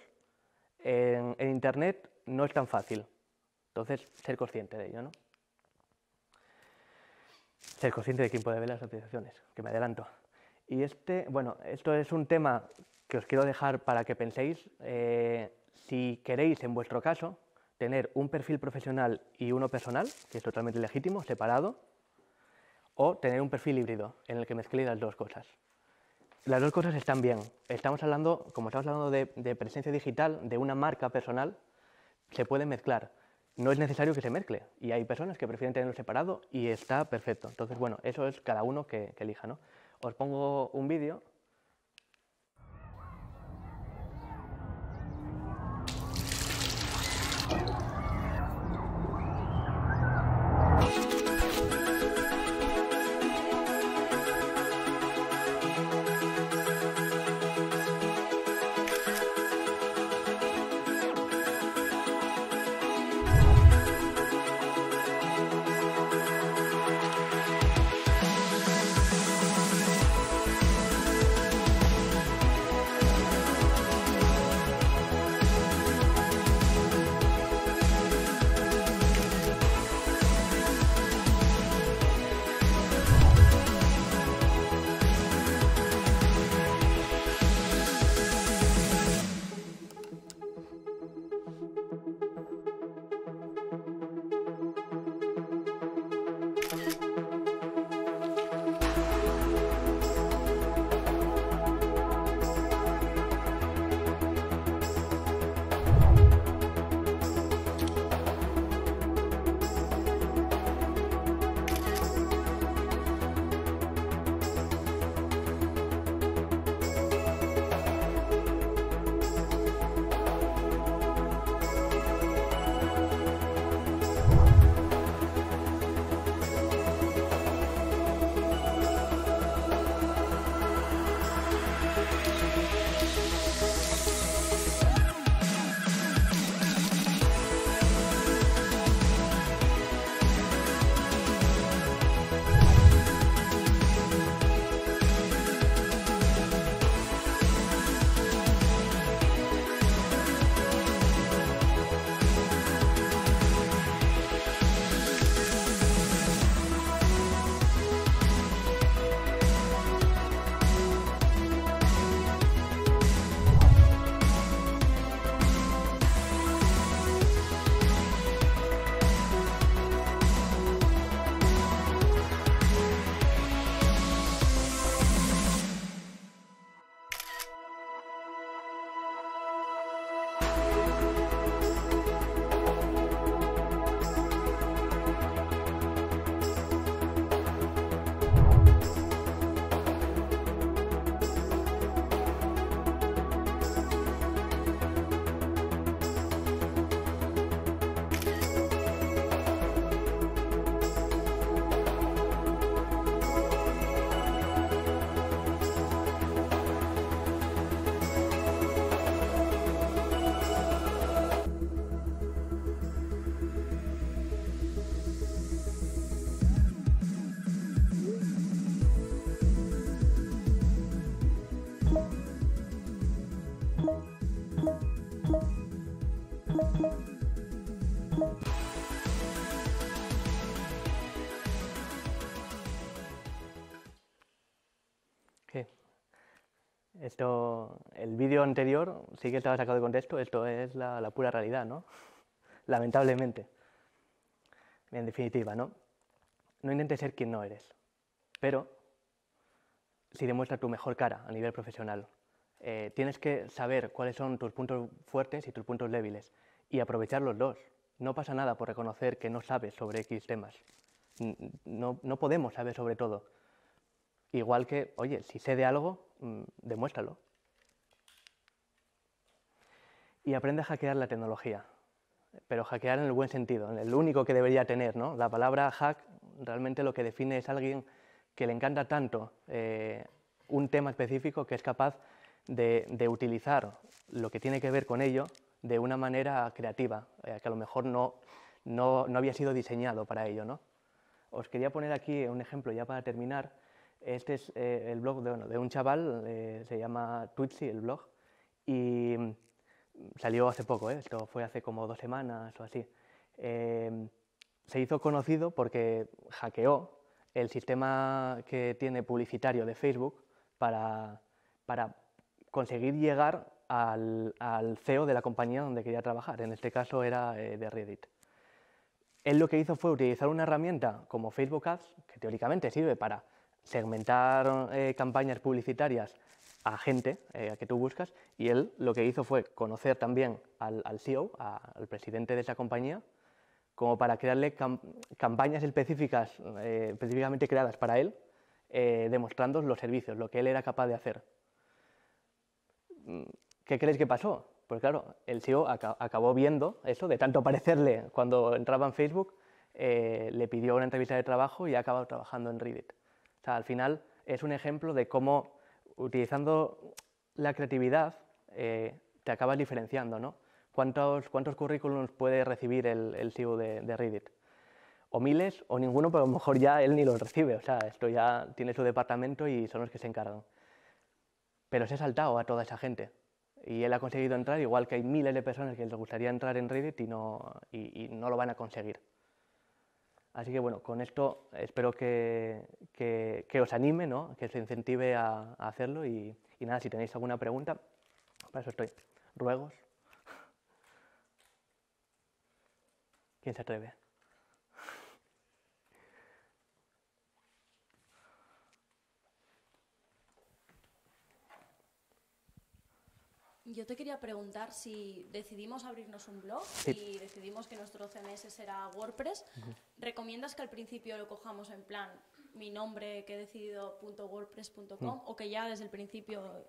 en Internet no es tan fácil. Entonces, ser consciente de ello, ¿no? ser consciente de quién puede ver las notificaciones, que me adelanto. Y este, bueno, esto es un tema que os quiero dejar para que penséis eh, si queréis, en vuestro caso, tener un perfil profesional y uno personal, que es totalmente legítimo, separado, o tener un perfil híbrido en el que mezcléis las dos cosas. Las dos cosas están bien. Estamos hablando, como estamos hablando de, de presencia digital, de una marca personal, se pueden mezclar no es necesario que se mezcle. Y hay personas que prefieren tenerlo separado y está perfecto. Entonces, bueno, eso es cada uno que, elija, ¿no? Os pongo un vídeo el vídeo anterior sí que estaba sacado de contexto, esto es la, pura realidad, ¿no? [LAUGHS] Lamentablemente. En definitiva, ¿no? No intentes ser quien no eres, pero si demuestra tu mejor cara a nivel profesional. Eh, tienes que saber cuáles son tus puntos fuertes y tus puntos débiles y aprovechar los dos. No pasa nada por reconocer que no sabes sobre X temas. No, no podemos saber sobre todo. Igual que, oye, si sé de algo, mm, demuéstralo y aprende a hackear la tecnología. Pero hackear en el buen sentido, en el único que debería tener. La palabra hack realmente lo que define es alguien que le encanta tanto eh, un tema específico que es capaz de, utilizar lo que tiene que ver con ello de una manera creativa, eh, que a lo mejor no, no, había sido diseñado para ello. ¿no? Os quería poner aquí un ejemplo ya para terminar. Este es eh, el blog de, un chaval, se llama Twitsy el blog, y salió hace poco, ¿eh? esto fue hace como dos semanas o así, em, se hizo conocido porque hackeó el sistema que tiene publicitario de Facebook para, conseguir llegar al, CEO de la compañía donde quería trabajar, en este caso era eh, de Reddit. Él lo que hizo fue utilizar una herramienta como Facebook Ads, que teóricamente sirve para segmentar eh, campañas publicitarias a gente eh, que tú buscas y él lo que hizo fue conocer también al, al CEO, al presidente de esa compañía, como para crearle campañas específicas, eh, específicamente creadas para él, eh, demostrando los servicios, lo que él era capaz de hacer. Mm, ¿Qué creéis que pasó? Pues claro, el CEO acabó viendo eso, de tanto parecerle cuando entraba en Facebook, le pidió una entrevista de trabajo y ha acabado trabajando en Reddit. O sea, al final es un ejemplo de cómo utilizando la creatividad eh, te acabas diferenciando, ¿no? ¿Cuántos, cuántos currículums puede recibir el, el CEO de, Reddit? O miles o ninguno, pero a lo mejor ya él ni los recibe. O sea, esto ya tiene su departamento y son los que se encargan. Pero se ha saltado a toda esa gente. Y él ha conseguido entrar, igual que hay miles de personas que les gustaría entrar en Reddit y no, y no lo van a conseguir. Así que bueno, con esto espero que, os anime, ¿no? que se incentive a, hacerlo y, y, nada, si tenéis alguna pregunta, para eso estoy. Ruegos. ¿Quién se atreve? Yo te quería preguntar si decidimos abrirnos un blog y decidimos que nuestro CMS será WordPress. ¿Recomiendas que al principio lo cojamos en plan mi nombre que he decidido mm. o que ya desde el principio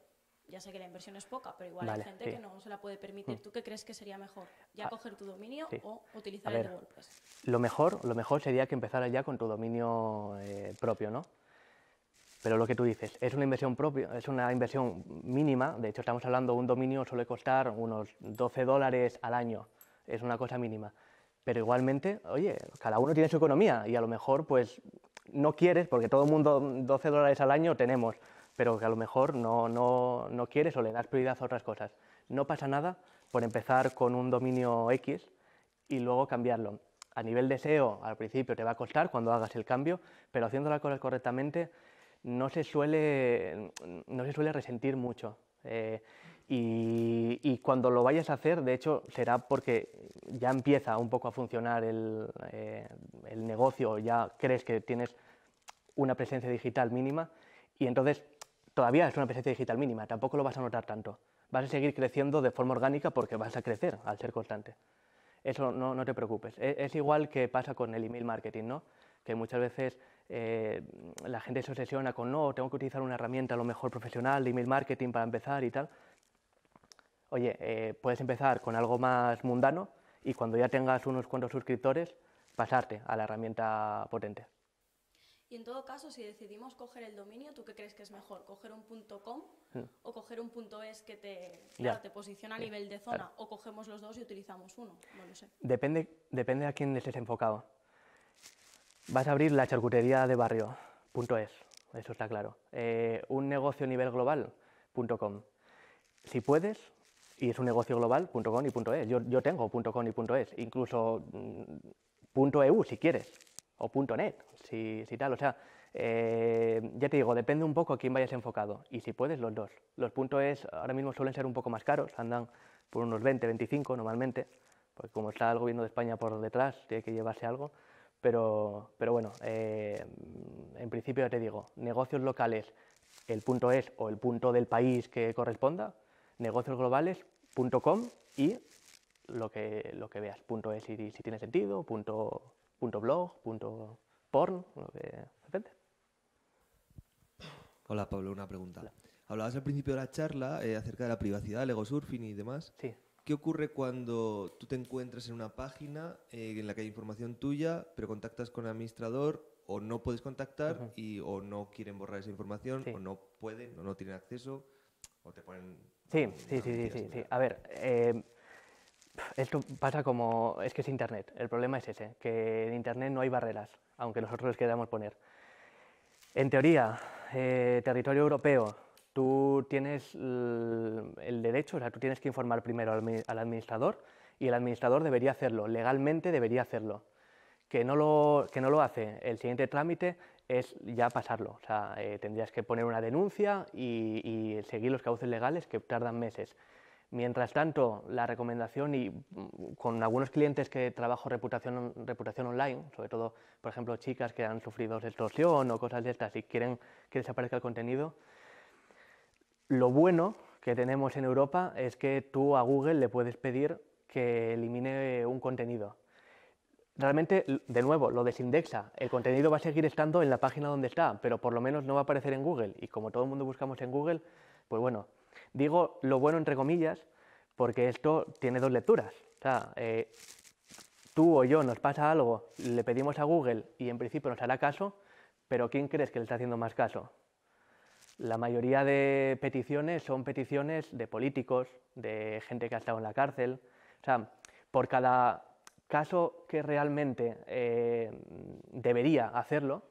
ya sé que la inversión es poca, pero igual hay gente que no se la puede permitir. Mm. ¿Tú qué crees que sería mejor? ¿Ya ah, coger tu dominio o utilizar el de WordPress? Lo mejor, lo mejor sería que empezara ya con tu dominio eh, propio, ¿no? Pero lo que tú dices, es una inversión propia, es una inversión mínima, de hecho estamos hablando de un dominio suele costar unos 12 dólares al año, es una cosa mínima. Pero igualmente, oye, cada uno tiene su economía y a lo mejor pues no quieres, porque todo el mundo 12 dólares al año tenemos, pero que a lo mejor no, no, no quieres o le das prioridad a otras cosas. No pasa nada por empezar con un dominio X y luego cambiarlo. A nivel de SEO, al principio te va a costar cuando hagas el cambio, pero haciendo las cosas correctamente no se suele, resentir mucho. Eh, y, cuando lo vayas a hacer, de hecho, será porque ya empieza un poco a funcionar el, eh, el negocio, ya crees que tienes una presencia digital mínima y entonces todavía es una presencia digital mínima, tampoco lo vas a notar tanto. Vas a seguir creciendo de forma orgánica porque vas a crecer al ser constante. Eso no, te preocupes. Es, es igual que pasa con el email marketing, ¿no? que muchas veces eh, la gente se obsesiona con, no, tengo que utilizar una herramienta a lo mejor profesional de email marketing para empezar y tal. Oye, eh, puedes empezar con algo más mundano y cuando ya tengas unos cuantos suscriptores, pasarte a la herramienta potente. Y en todo caso, si decidimos coger el dominio, ¿tú qué crees que es mejor? ¿Coger un .com hmm. o coger un .es que te, claro, te posiciona a nivel de zona? ¿O cogemos los dos y utilizamos uno? No lo sé. Depende, depende a quién estés enfocado. Vas a abrir la charcutería de barrio, eso está claro. Eh, un negocio a nivel global, Si puedes, y es un negocio global, y es. Yo, yo tengo com y es, incluso mm, eu si quieres, o net, si, si tal. O sea, eh, ya te digo, depende un poco a quién vayas enfocado. Y si puedes, los dos. Los es, ahora mismo suelen ser un poco más caros, andan por unos 20, 25 normalmente, porque como está el gobierno de España por detrás, tiene que llevarse algo. Pero, pero bueno, eh, en principio ya te digo, negocios locales, el punto es o el punto del país que corresponda, negocios globales, punto y lo que, lo que veas, punto es si, tiene sentido, punto, punto blog, punto porn, lo que Hola Pablo, una pregunta. Hablabas al principio de la charla eh, acerca de la privacidad, el ego surfing y demás. Sí. ¿Qué ocurre cuando tú te encuentras en una página eh, en la que hay información tuya, pero contactas con el administrador o no puedes contactar y o no quieren borrar esa información o no pueden o no tienen acceso Sí, sí, sí, sí, sí, A ver, eh, esto pasa como... Es que es Internet, el problema es ese, que en Internet no hay barreras, aunque nosotros les queramos poner. En teoría, eh, territorio europeo, tú tienes el derecho, o sea, tú tienes que informar primero al, administrador y el administrador debería hacerlo, legalmente debería hacerlo. Que no lo, que no lo hace, el siguiente trámite es ya pasarlo. O sea, eh, tendrías que poner una denuncia y, y, seguir los cauces legales que tardan meses. Mientras tanto, la recomendación y mm, con algunos clientes que trabajo reputación, reputación online, sobre todo, por ejemplo, chicas que han sufrido extorsión o cosas de estas y quieren que desaparezca el contenido, lo bueno que tenemos en Europa es que tú a Google le puedes pedir que elimine un contenido. Realmente, de nuevo, lo desindexa. El contenido va a seguir estando en la página donde está, pero por lo menos no va a aparecer en Google. Y como todo el mundo buscamos en Google, pues bueno, digo lo bueno entre comillas, porque esto tiene dos lecturas. Eh, tú o yo nos pasa algo, le pedimos a Google y en principio nos hará caso, pero ¿quién crees que le está haciendo más caso? La mayoría de peticiones son peticiones de políticos, de gente que ha estado en la cárcel. O sea, por cada caso que realmente eh, debería hacerlo,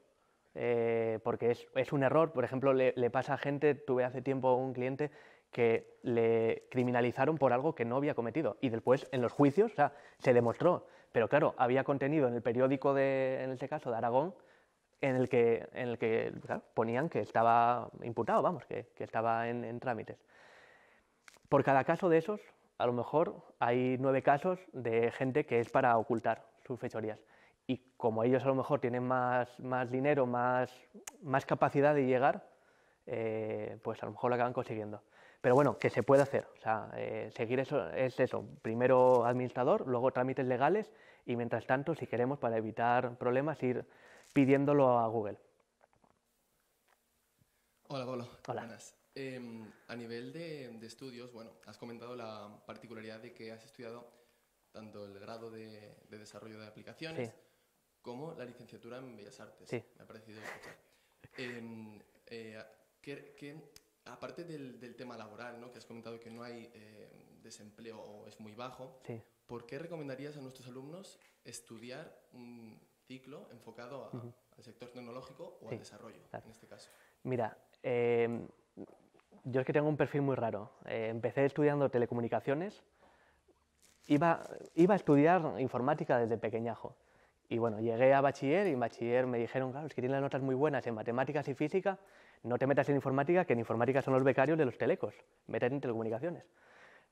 eh, porque es, es, un error, por ejemplo, le, pasa a gente, tuve hace tiempo un cliente que le criminalizaron por algo que no había cometido y después en los juicios se demostró, pero claro, había contenido en el periódico de, en este caso, de Aragón, en el que, en el que ponían que estaba imputado, vamos, que, que estaba en, trámites. Por cada caso de esos, a lo mejor hay nueve casos de gente que es para ocultar sus fechorías. Y como ellos a lo mejor tienen más, más dinero, más, más capacidad de llegar, eh, pues a lo mejor lo acaban consiguiendo. Pero bueno, que se puede hacer. O sea, eh, seguir eso es eso. Primero administrador, luego trámites legales y mientras tanto, si queremos, para evitar problemas, ir pidiéndolo a Google. Hola, Bolo. Hola. Em, a nivel de, estudios, bueno, has comentado la particularidad de que has estudiado tanto el grado de, desarrollo de aplicaciones como la licenciatura en Bellas Artes. Sí. Me ha parecido em, eh, aparte del, tema laboral, que has comentado que no hay eh, desempleo o es muy bajo, ¿por qué recomendarías a nuestros alumnos estudiar un, ciclo enfocado al sector tecnológico o al desarrollo, en este caso? Mira, em, yo es que tengo un perfil muy raro. Eh, empecé estudiando telecomunicaciones, iba, a estudiar informática desde pequeñajo. Y bueno, llegué a bachiller y bachiller me dijeron, claro, es que tienes las notas muy buenas en matemáticas y física, no te metas en informática, que en informática son los becarios de los telecos, meter en telecomunicaciones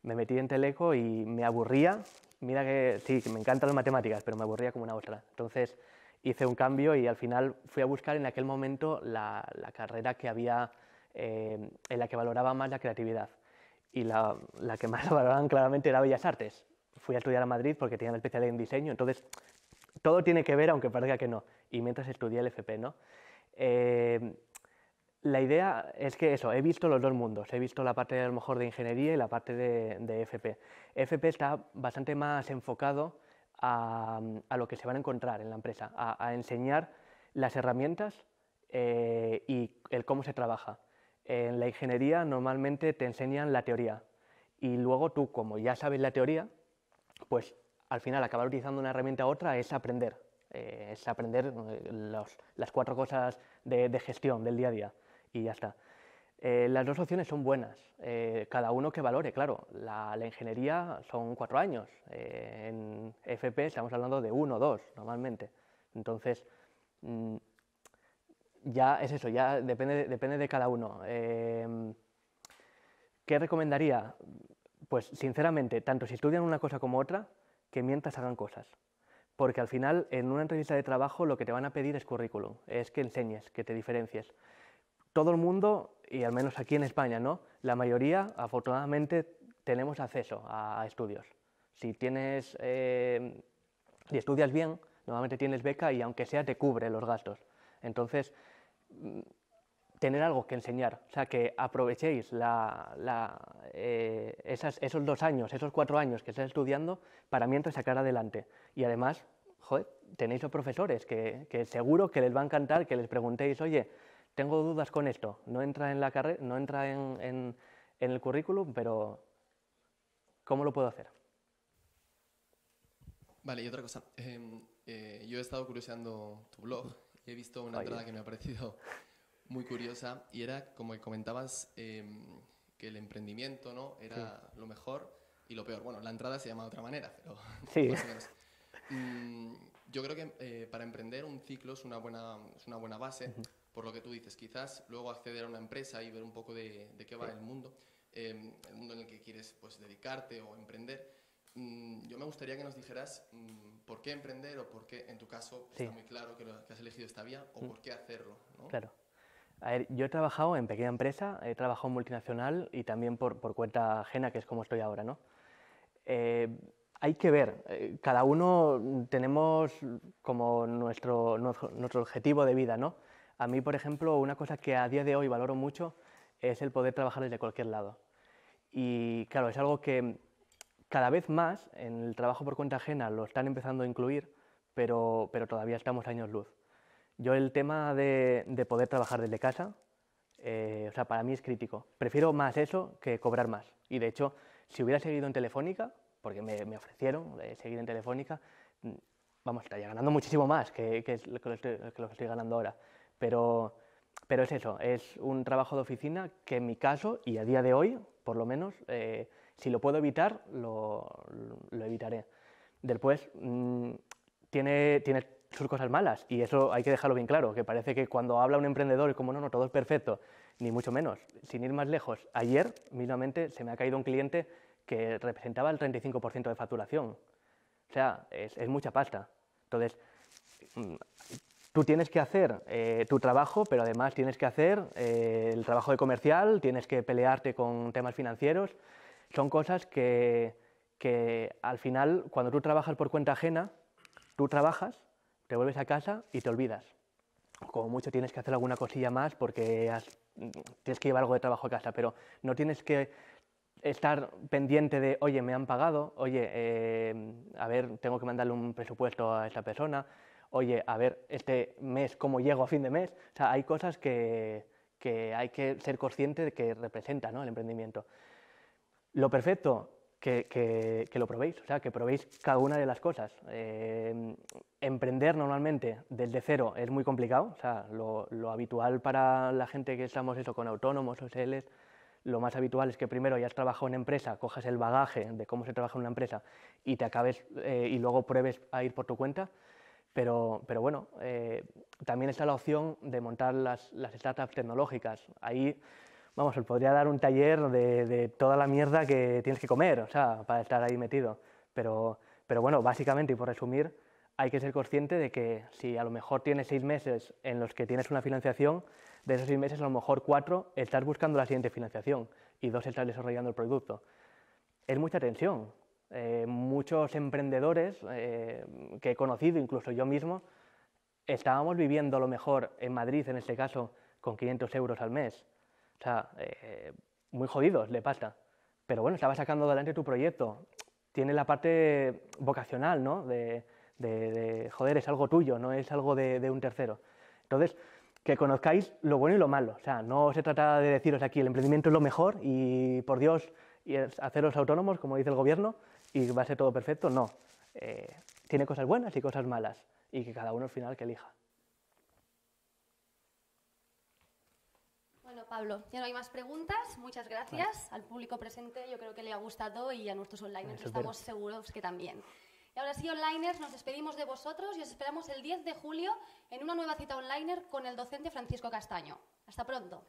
me metí en Teleco y me aburría. Mira que sí, me encantan las matemáticas, pero me aburría como una otra. Entonces hice un cambio y al final fui a buscar en aquel momento la, carrera que había, eh, en la que valoraba más la creatividad. Y la, que más [LAUGHS] valoraban claramente era Bellas Artes. Fui a estudiar a Madrid porque tenía una especialidad en diseño, entonces todo tiene que ver, aunque parezca que no. Y mientras estudié el FP, ¿no? Eh, la idea es que eso, he visto los dos mundos, he visto la parte a lo mejor de ingeniería y la parte de, FP. FP está bastante más enfocado a, lo que se van a encontrar en la empresa, a, enseñar las herramientas eh, y el cómo se trabaja. En la ingeniería normalmente te enseñan la teoría y luego tú, como ya sabes la teoría, pues al final acabar utilizando una herramienta u otra es aprender, eh, es aprender eh, las cuatro cosas de gestión del día a día y ya está. Eh, las dos opciones son buenas, eh, cada uno que valore, claro. La, ingeniería son cuatro años, eh, en FP estamos hablando de uno o dos normalmente. Entonces, mm, ya es eso, ya depende, depende de cada uno. Em, ¿Qué recomendaría? Pues sinceramente, tanto si estudian una cosa como otra, que mientras hagan cosas. Porque al final, en una entrevista de trabajo, lo que te van a pedir es currículum, es que enseñes, que te diferencies todo el mundo, y al menos aquí en España, ¿no? la mayoría afortunadamente tenemos acceso a, estudios. Si, tienes, eh, estudias bien, normalmente tienes beca y aunque sea te cubre los gastos. Entonces, mm, tener algo que enseñar, o sea, que aprovechéis la, eh, esos dos años, esos cuatro años que estás estudiando para mientras sacar adelante. Y además, joder, tenéis los profesores que, que seguro que les va a encantar que les preguntéis, oye, tengo dudas con esto, no entra en, la carrera, no entra en, el currículum, pero ¿cómo lo puedo hacer? Vale, y otra cosa. Em, eh, yo he estado curioseando tu blog y he visto una entrada que me ha parecido [LAUGHS] muy curiosa y era como comentabas em, que el emprendimiento no era lo mejor y lo peor. Bueno, la entrada se llama de otra manera, pero [LAUGHS] sí. Mm, yo creo que eh, para emprender un ciclo es una buena, es una buena base por lo que tú dices, quizás luego acceder a una empresa y ver un poco de, qué va el mundo, em, el mundo en el que quieres pues, dedicarte o emprender. Mm, yo me gustaría que nos dijeras mm, por qué emprender o por qué, en tu caso, está muy claro que, has elegido esta vía o mm. por qué hacerlo. ¿no? Claro. A ver, yo he trabajado en pequeña empresa, he trabajado en multinacional y también por, por cuenta ajena, que es como estoy ahora, ¿no? Eh, hay que ver, eh, cada uno tenemos como nuestro, nuestro, objetivo de vida, ¿no? A mí, por ejemplo, una cosa que a día de hoy valoro mucho es el poder trabajar desde cualquier lado. Y claro, es algo que cada vez más en el trabajo por cuenta ajena lo están empezando a incluir, pero, todavía estamos años luz. Yo el tema de, poder trabajar desde casa, eh, o sea, para mí es crítico. Prefiero más eso que cobrar más. Y de hecho, si hubiera seguido en Telefónica, porque me, ofrecieron eh, seguir en Telefónica, mm, vamos, estaría ganando muchísimo más que, lo que estoy ganando ahora. Pero, pero es eso, es un trabajo de oficina que en mi caso, y a día de hoy, por lo menos, eh, si lo puedo evitar, lo, evitaré. Después, mm, tiene, tiene sus cosas malas, y eso hay que dejarlo bien claro, que parece que cuando habla un emprendedor es como, no, no, todo es perfecto, ni mucho menos. Sin ir más lejos, ayer mismamente se me ha caído un cliente que representaba el 35% de facturación. O sea, es, es mucha pasta. Entonces, mm, tú tienes que hacer eh, tu trabajo, pero además tienes que hacer eh, el trabajo de comercial, tienes que pelearte con temas financieros. Son cosas que, al final, cuando tú trabajas por cuenta ajena, tú trabajas, te vuelves a casa y te olvidas. Como mucho tienes que hacer alguna cosilla más porque tienes que llevar algo de trabajo a casa, pero no tienes que estar pendiente de, oye, me han pagado, oye, eh, a ver, tengo que mandarle un presupuesto a esta persona, oye, a ver, este mes, ¿cómo llego a fin de mes? O sea, hay cosas que, que hay que ser consciente de que representa ¿no? el emprendimiento. Lo perfecto, que, que, lo probéis, o sea, que probéis cada una de las cosas. Eh, emprender normalmente desde cero es muy complicado, o sea, lo, habitual para la gente que estamos eso con autónomos o SLs, lo más habitual es que primero ya has trabajado en empresa, cojas el bagaje de cómo se trabaja en una empresa y te acabes eh, y luego pruebes a ir por tu cuenta. Pero, bueno, eh, también está la opción de montar las, startups tecnológicas. Ahí vamos, se podría dar un taller de, toda la mierda que tienes que comer, o sea, para estar ahí metido. Pero, pero bueno, básicamente y por resumir, hay que ser consciente de que si a lo mejor tienes seis meses en los que tienes una financiación, de esos seis meses a lo mejor cuatro estás buscando la siguiente financiación y dos estás desarrollando el producto. Es mucha tensión, eh, muchos emprendedores eh, que he conocido, incluso yo mismo, estábamos viviendo lo mejor en Madrid, en este caso, con 500 euros al mes. O sea, eh, muy jodidos le pasa. Pero bueno, estaba sacando adelante tu proyecto. Tiene la parte vocacional, ¿no? De, joder, es algo tuyo, no es algo de, de un tercero. Entonces, que conozcáis lo bueno y lo malo. O sea, no se trata de deciros aquí el emprendimiento es lo mejor y por Dios, y haceros autónomos, como dice el gobierno, y va a ser todo perfecto, no. Eh, tiene cosas buenas y cosas malas, y que cada uno al final que elija. Bueno, Pablo, ya no hay más preguntas. Muchas gracias al público presente. Yo creo que le ha gustado y a nuestros onliners estamos seguros que también. Y ahora sí, onliners, nos despedimos de vosotros y os esperamos el 10 de julio en una nueva cita onliner con el docente Francisco Castaño. Hasta pronto.